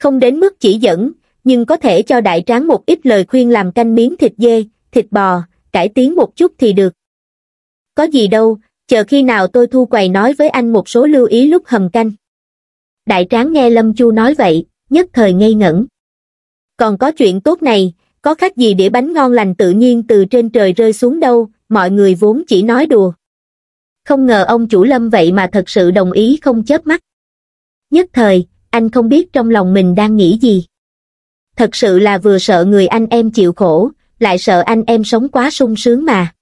Không đến mức chỉ dẫn, nhưng có thể cho đại tráng một ít lời khuyên làm canh miếng thịt dê, thịt bò, cải tiến một chút thì được. Có gì đâu, chờ khi nào tôi thu quầy nói với anh một số lưu ý lúc hầm canh. Đại tráng nghe Lâm Chu nói vậy, nhất thời ngây ngẩn còn có chuyện tốt này, có khác gì để bánh ngon lành tự nhiên từ trên trời rơi xuống đâu, mọi người vốn chỉ nói đùa. Không ngờ ông chủ lâm vậy mà thật sự đồng ý không chớp mắt. Nhất thời, anh không biết trong lòng mình đang nghĩ gì. Thật sự là vừa sợ người anh em chịu khổ, lại sợ anh em sống quá sung sướng mà.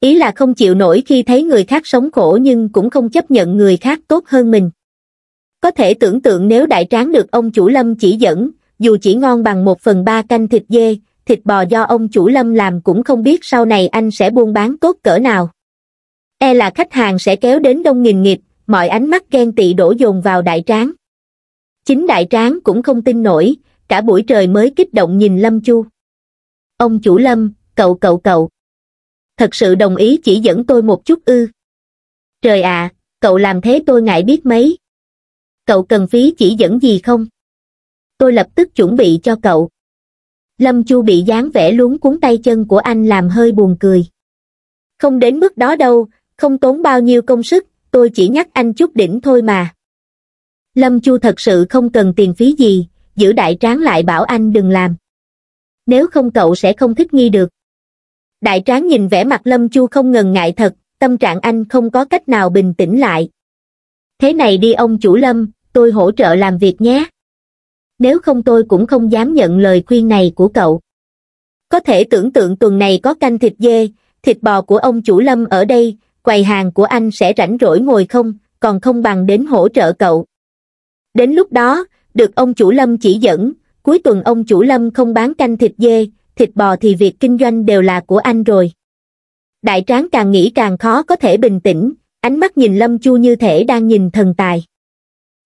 Ý là không chịu nổi khi thấy người khác sống khổ nhưng cũng không chấp nhận người khác tốt hơn mình. Có thể tưởng tượng nếu đại tráng được ông chủ lâm chỉ dẫn, dù chỉ ngon bằng một phần ba canh thịt dê, thịt bò do ông chủ lâm làm cũng không biết sau này anh sẽ buôn bán tốt cỡ nào. E là khách hàng sẽ kéo đến đông nghìn nghiệp, mọi ánh mắt ghen tị đổ dồn vào đại tráng. Chính đại tráng cũng không tin nổi, cả buổi trời mới kích động nhìn Lâm Chu. Ông chủ Lâm, cậu cậu cậu. Thật sự đồng ý chỉ dẫn tôi một chút ư. Trời ạ, à, cậu làm thế tôi ngại biết mấy. Cậu cần phí chỉ dẫn gì không? tôi lập tức chuẩn bị cho cậu lâm chu bị dáng vẻ luống cuốn tay chân của anh làm hơi buồn cười không đến mức đó đâu không tốn bao nhiêu công sức tôi chỉ nhắc anh chút đỉnh thôi mà lâm chu thật sự không cần tiền phí gì giữ đại tráng lại bảo anh đừng làm nếu không cậu sẽ không thích nghi được đại tráng nhìn vẻ mặt lâm chu không ngần ngại thật tâm trạng anh không có cách nào bình tĩnh lại thế này đi ông chủ lâm tôi hỗ trợ làm việc nhé nếu không tôi cũng không dám nhận lời khuyên này của cậu. Có thể tưởng tượng tuần này có canh thịt dê, thịt bò của ông chủ Lâm ở đây, quầy hàng của anh sẽ rảnh rỗi ngồi không, còn không bằng đến hỗ trợ cậu. Đến lúc đó, được ông chủ Lâm chỉ dẫn, cuối tuần ông chủ Lâm không bán canh thịt dê, thịt bò thì việc kinh doanh đều là của anh rồi. Đại tráng càng nghĩ càng khó có thể bình tĩnh, ánh mắt nhìn Lâm Chu như thể đang nhìn thần tài.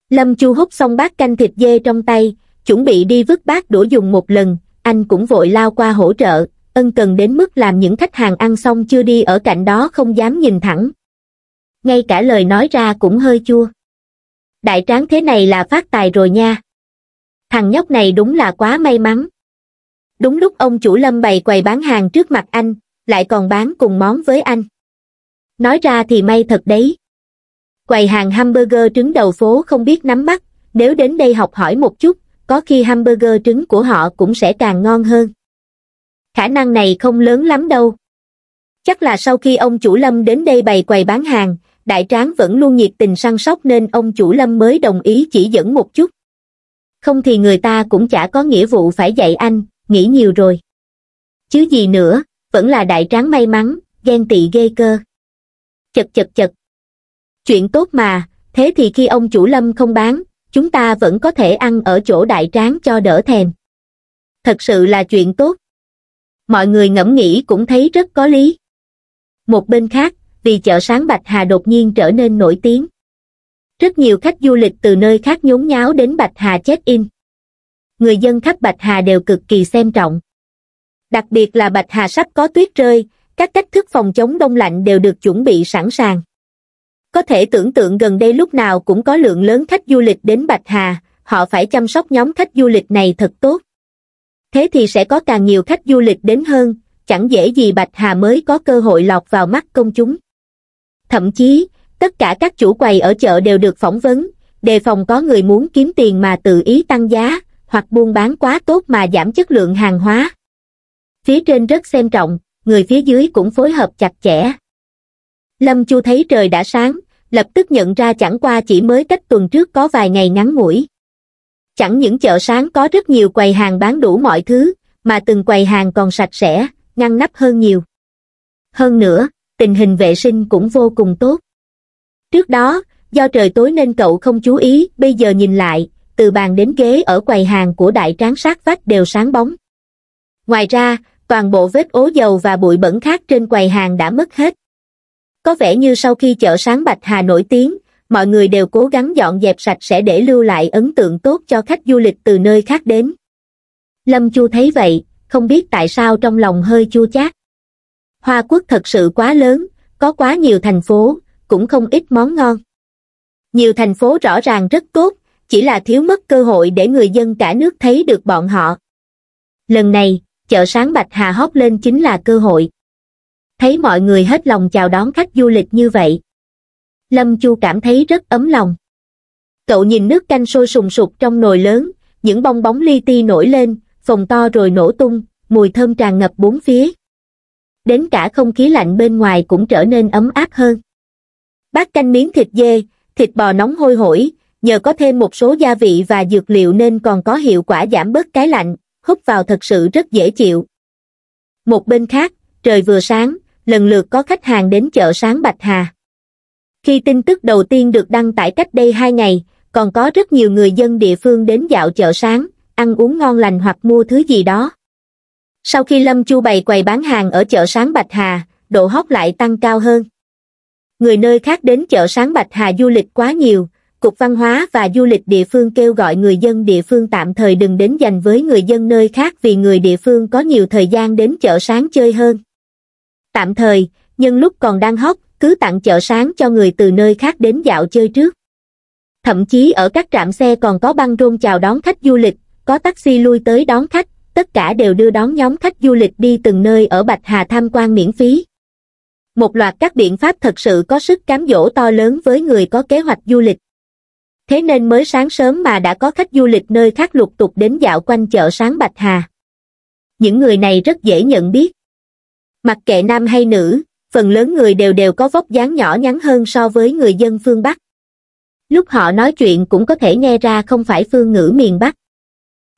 Lâm Chu hút xong bát canh thịt dê trong tay, chuẩn bị đi vứt bát đũa dùng một lần anh cũng vội lao qua hỗ trợ ân cần đến mức làm những khách hàng ăn xong chưa đi ở cạnh đó không dám nhìn thẳng ngay cả lời nói ra cũng hơi chua đại tráng thế này là phát tài rồi nha thằng nhóc này đúng là quá may mắn đúng lúc ông chủ lâm bày quầy bán hàng trước mặt anh lại còn bán cùng món với anh nói ra thì may thật đấy quầy hàng hamburger trứng đầu phố không biết nắm bắt nếu đến đây học hỏi một chút có khi hamburger trứng của họ cũng sẽ càng ngon hơn. Khả năng này không lớn lắm đâu. Chắc là sau khi ông chủ Lâm đến đây bày quầy bán hàng, đại tráng vẫn luôn nhiệt tình săn sóc nên ông chủ Lâm mới đồng ý chỉ dẫn một chút. Không thì người ta cũng chả có nghĩa vụ phải dạy anh, nghĩ nhiều rồi. Chứ gì nữa, vẫn là đại tráng may mắn, ghen tị ghê cơ. Chật chật chật. Chuyện tốt mà, thế thì khi ông chủ Lâm không bán, chúng ta vẫn có thể ăn ở chỗ đại tráng cho đỡ thèm thật sự là chuyện tốt mọi người ngẫm nghĩ cũng thấy rất có lý một bên khác vì chợ sáng bạch hà đột nhiên trở nên nổi tiếng rất nhiều khách du lịch từ nơi khác nhốn nháo đến bạch hà check in người dân khắp bạch hà đều cực kỳ xem trọng đặc biệt là bạch hà sắp có tuyết rơi các cách thức phòng chống đông lạnh đều được chuẩn bị sẵn sàng có thể tưởng tượng gần đây lúc nào cũng có lượng lớn khách du lịch đến Bạch Hà, họ phải chăm sóc nhóm khách du lịch này thật tốt. Thế thì sẽ có càng nhiều khách du lịch đến hơn, chẳng dễ gì Bạch Hà mới có cơ hội lọt vào mắt công chúng. Thậm chí, tất cả các chủ quầy ở chợ đều được phỏng vấn, đề phòng có người muốn kiếm tiền mà tự ý tăng giá, hoặc buôn bán quá tốt mà giảm chất lượng hàng hóa. Phía trên rất xem trọng, người phía dưới cũng phối hợp chặt chẽ lâm chu thấy trời đã sáng lập tức nhận ra chẳng qua chỉ mới cách tuần trước có vài ngày ngắn ngủi chẳng những chợ sáng có rất nhiều quầy hàng bán đủ mọi thứ mà từng quầy hàng còn sạch sẽ ngăn nắp hơn nhiều hơn nữa tình hình vệ sinh cũng vô cùng tốt trước đó do trời tối nên cậu không chú ý bây giờ nhìn lại từ bàn đến ghế ở quầy hàng của đại tráng sát vách đều sáng bóng ngoài ra toàn bộ vết ố dầu và bụi bẩn khác trên quầy hàng đã mất hết có vẻ như sau khi chợ sáng bạch hà nổi tiếng mọi người đều cố gắng dọn dẹp sạch sẽ để lưu lại ấn tượng tốt cho khách du lịch từ nơi khác đến lâm chu thấy vậy không biết tại sao trong lòng hơi chua chát hoa quốc thật sự quá lớn có quá nhiều thành phố cũng không ít món ngon nhiều thành phố rõ ràng rất tốt chỉ là thiếu mất cơ hội để người dân cả nước thấy được bọn họ lần này chợ sáng bạch hà hóp lên chính là cơ hội thấy mọi người hết lòng chào đón khách du lịch như vậy. Lâm Chu cảm thấy rất ấm lòng. Cậu nhìn nước canh sôi sùng sục trong nồi lớn, những bong bóng li ti nổi lên, phồng to rồi nổ tung, mùi thơm tràn ngập bốn phía. Đến cả không khí lạnh bên ngoài cũng trở nên ấm áp hơn. Bát canh miếng thịt dê, thịt bò nóng hôi hổi, nhờ có thêm một số gia vị và dược liệu nên còn có hiệu quả giảm bớt cái lạnh, húp vào thật sự rất dễ chịu. Một bên khác, trời vừa sáng, lần lượt có khách hàng đến chợ sáng Bạch Hà. Khi tin tức đầu tiên được đăng tải cách đây 2 ngày, còn có rất nhiều người dân địa phương đến dạo chợ sáng, ăn uống ngon lành hoặc mua thứ gì đó. Sau khi Lâm Chu bày quầy bán hàng ở chợ sáng Bạch Hà, độ hóc lại tăng cao hơn. Người nơi khác đến chợ sáng Bạch Hà du lịch quá nhiều, Cục Văn hóa và Du lịch địa phương kêu gọi người dân địa phương tạm thời đừng đến dành với người dân nơi khác vì người địa phương có nhiều thời gian đến chợ sáng chơi hơn tạm thời nhưng lúc còn đang hot cứ tặng chợ sáng cho người từ nơi khác đến dạo chơi trước thậm chí ở các trạm xe còn có băng rôn chào đón khách du lịch có taxi lui tới đón khách tất cả đều đưa đón nhóm khách du lịch đi từng nơi ở bạch hà tham quan miễn phí một loạt các biện pháp thật sự có sức cám dỗ to lớn với người có kế hoạch du lịch thế nên mới sáng sớm mà đã có khách du lịch nơi khác lục tục đến dạo quanh chợ sáng bạch hà những người này rất dễ nhận biết mặc kệ nam hay nữ phần lớn người đều đều có vóc dáng nhỏ nhắn hơn so với người dân phương bắc lúc họ nói chuyện cũng có thể nghe ra không phải phương ngữ miền bắc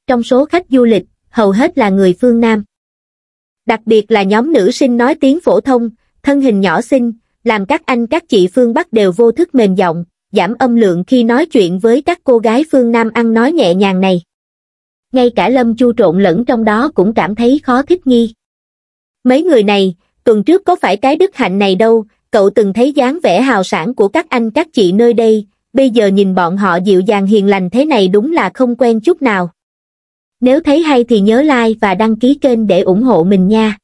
trong số khách du lịch hầu hết là người phương nam đặc biệt là nhóm nữ sinh nói tiếng phổ thông thân hình nhỏ xinh làm các anh các chị phương bắc đều vô thức mềm giọng giảm âm lượng khi nói chuyện với các cô gái phương nam ăn nói nhẹ nhàng này ngay cả lâm chu trộn lẫn trong đó cũng cảm thấy khó thích nghi Mấy người này, tuần trước có phải cái đức hạnh này đâu, cậu từng thấy dáng vẻ hào sản của các anh các chị nơi đây, bây giờ nhìn bọn họ dịu dàng hiền lành thế này đúng là không quen chút nào. Nếu thấy hay thì nhớ like và đăng ký kênh để ủng hộ mình nha.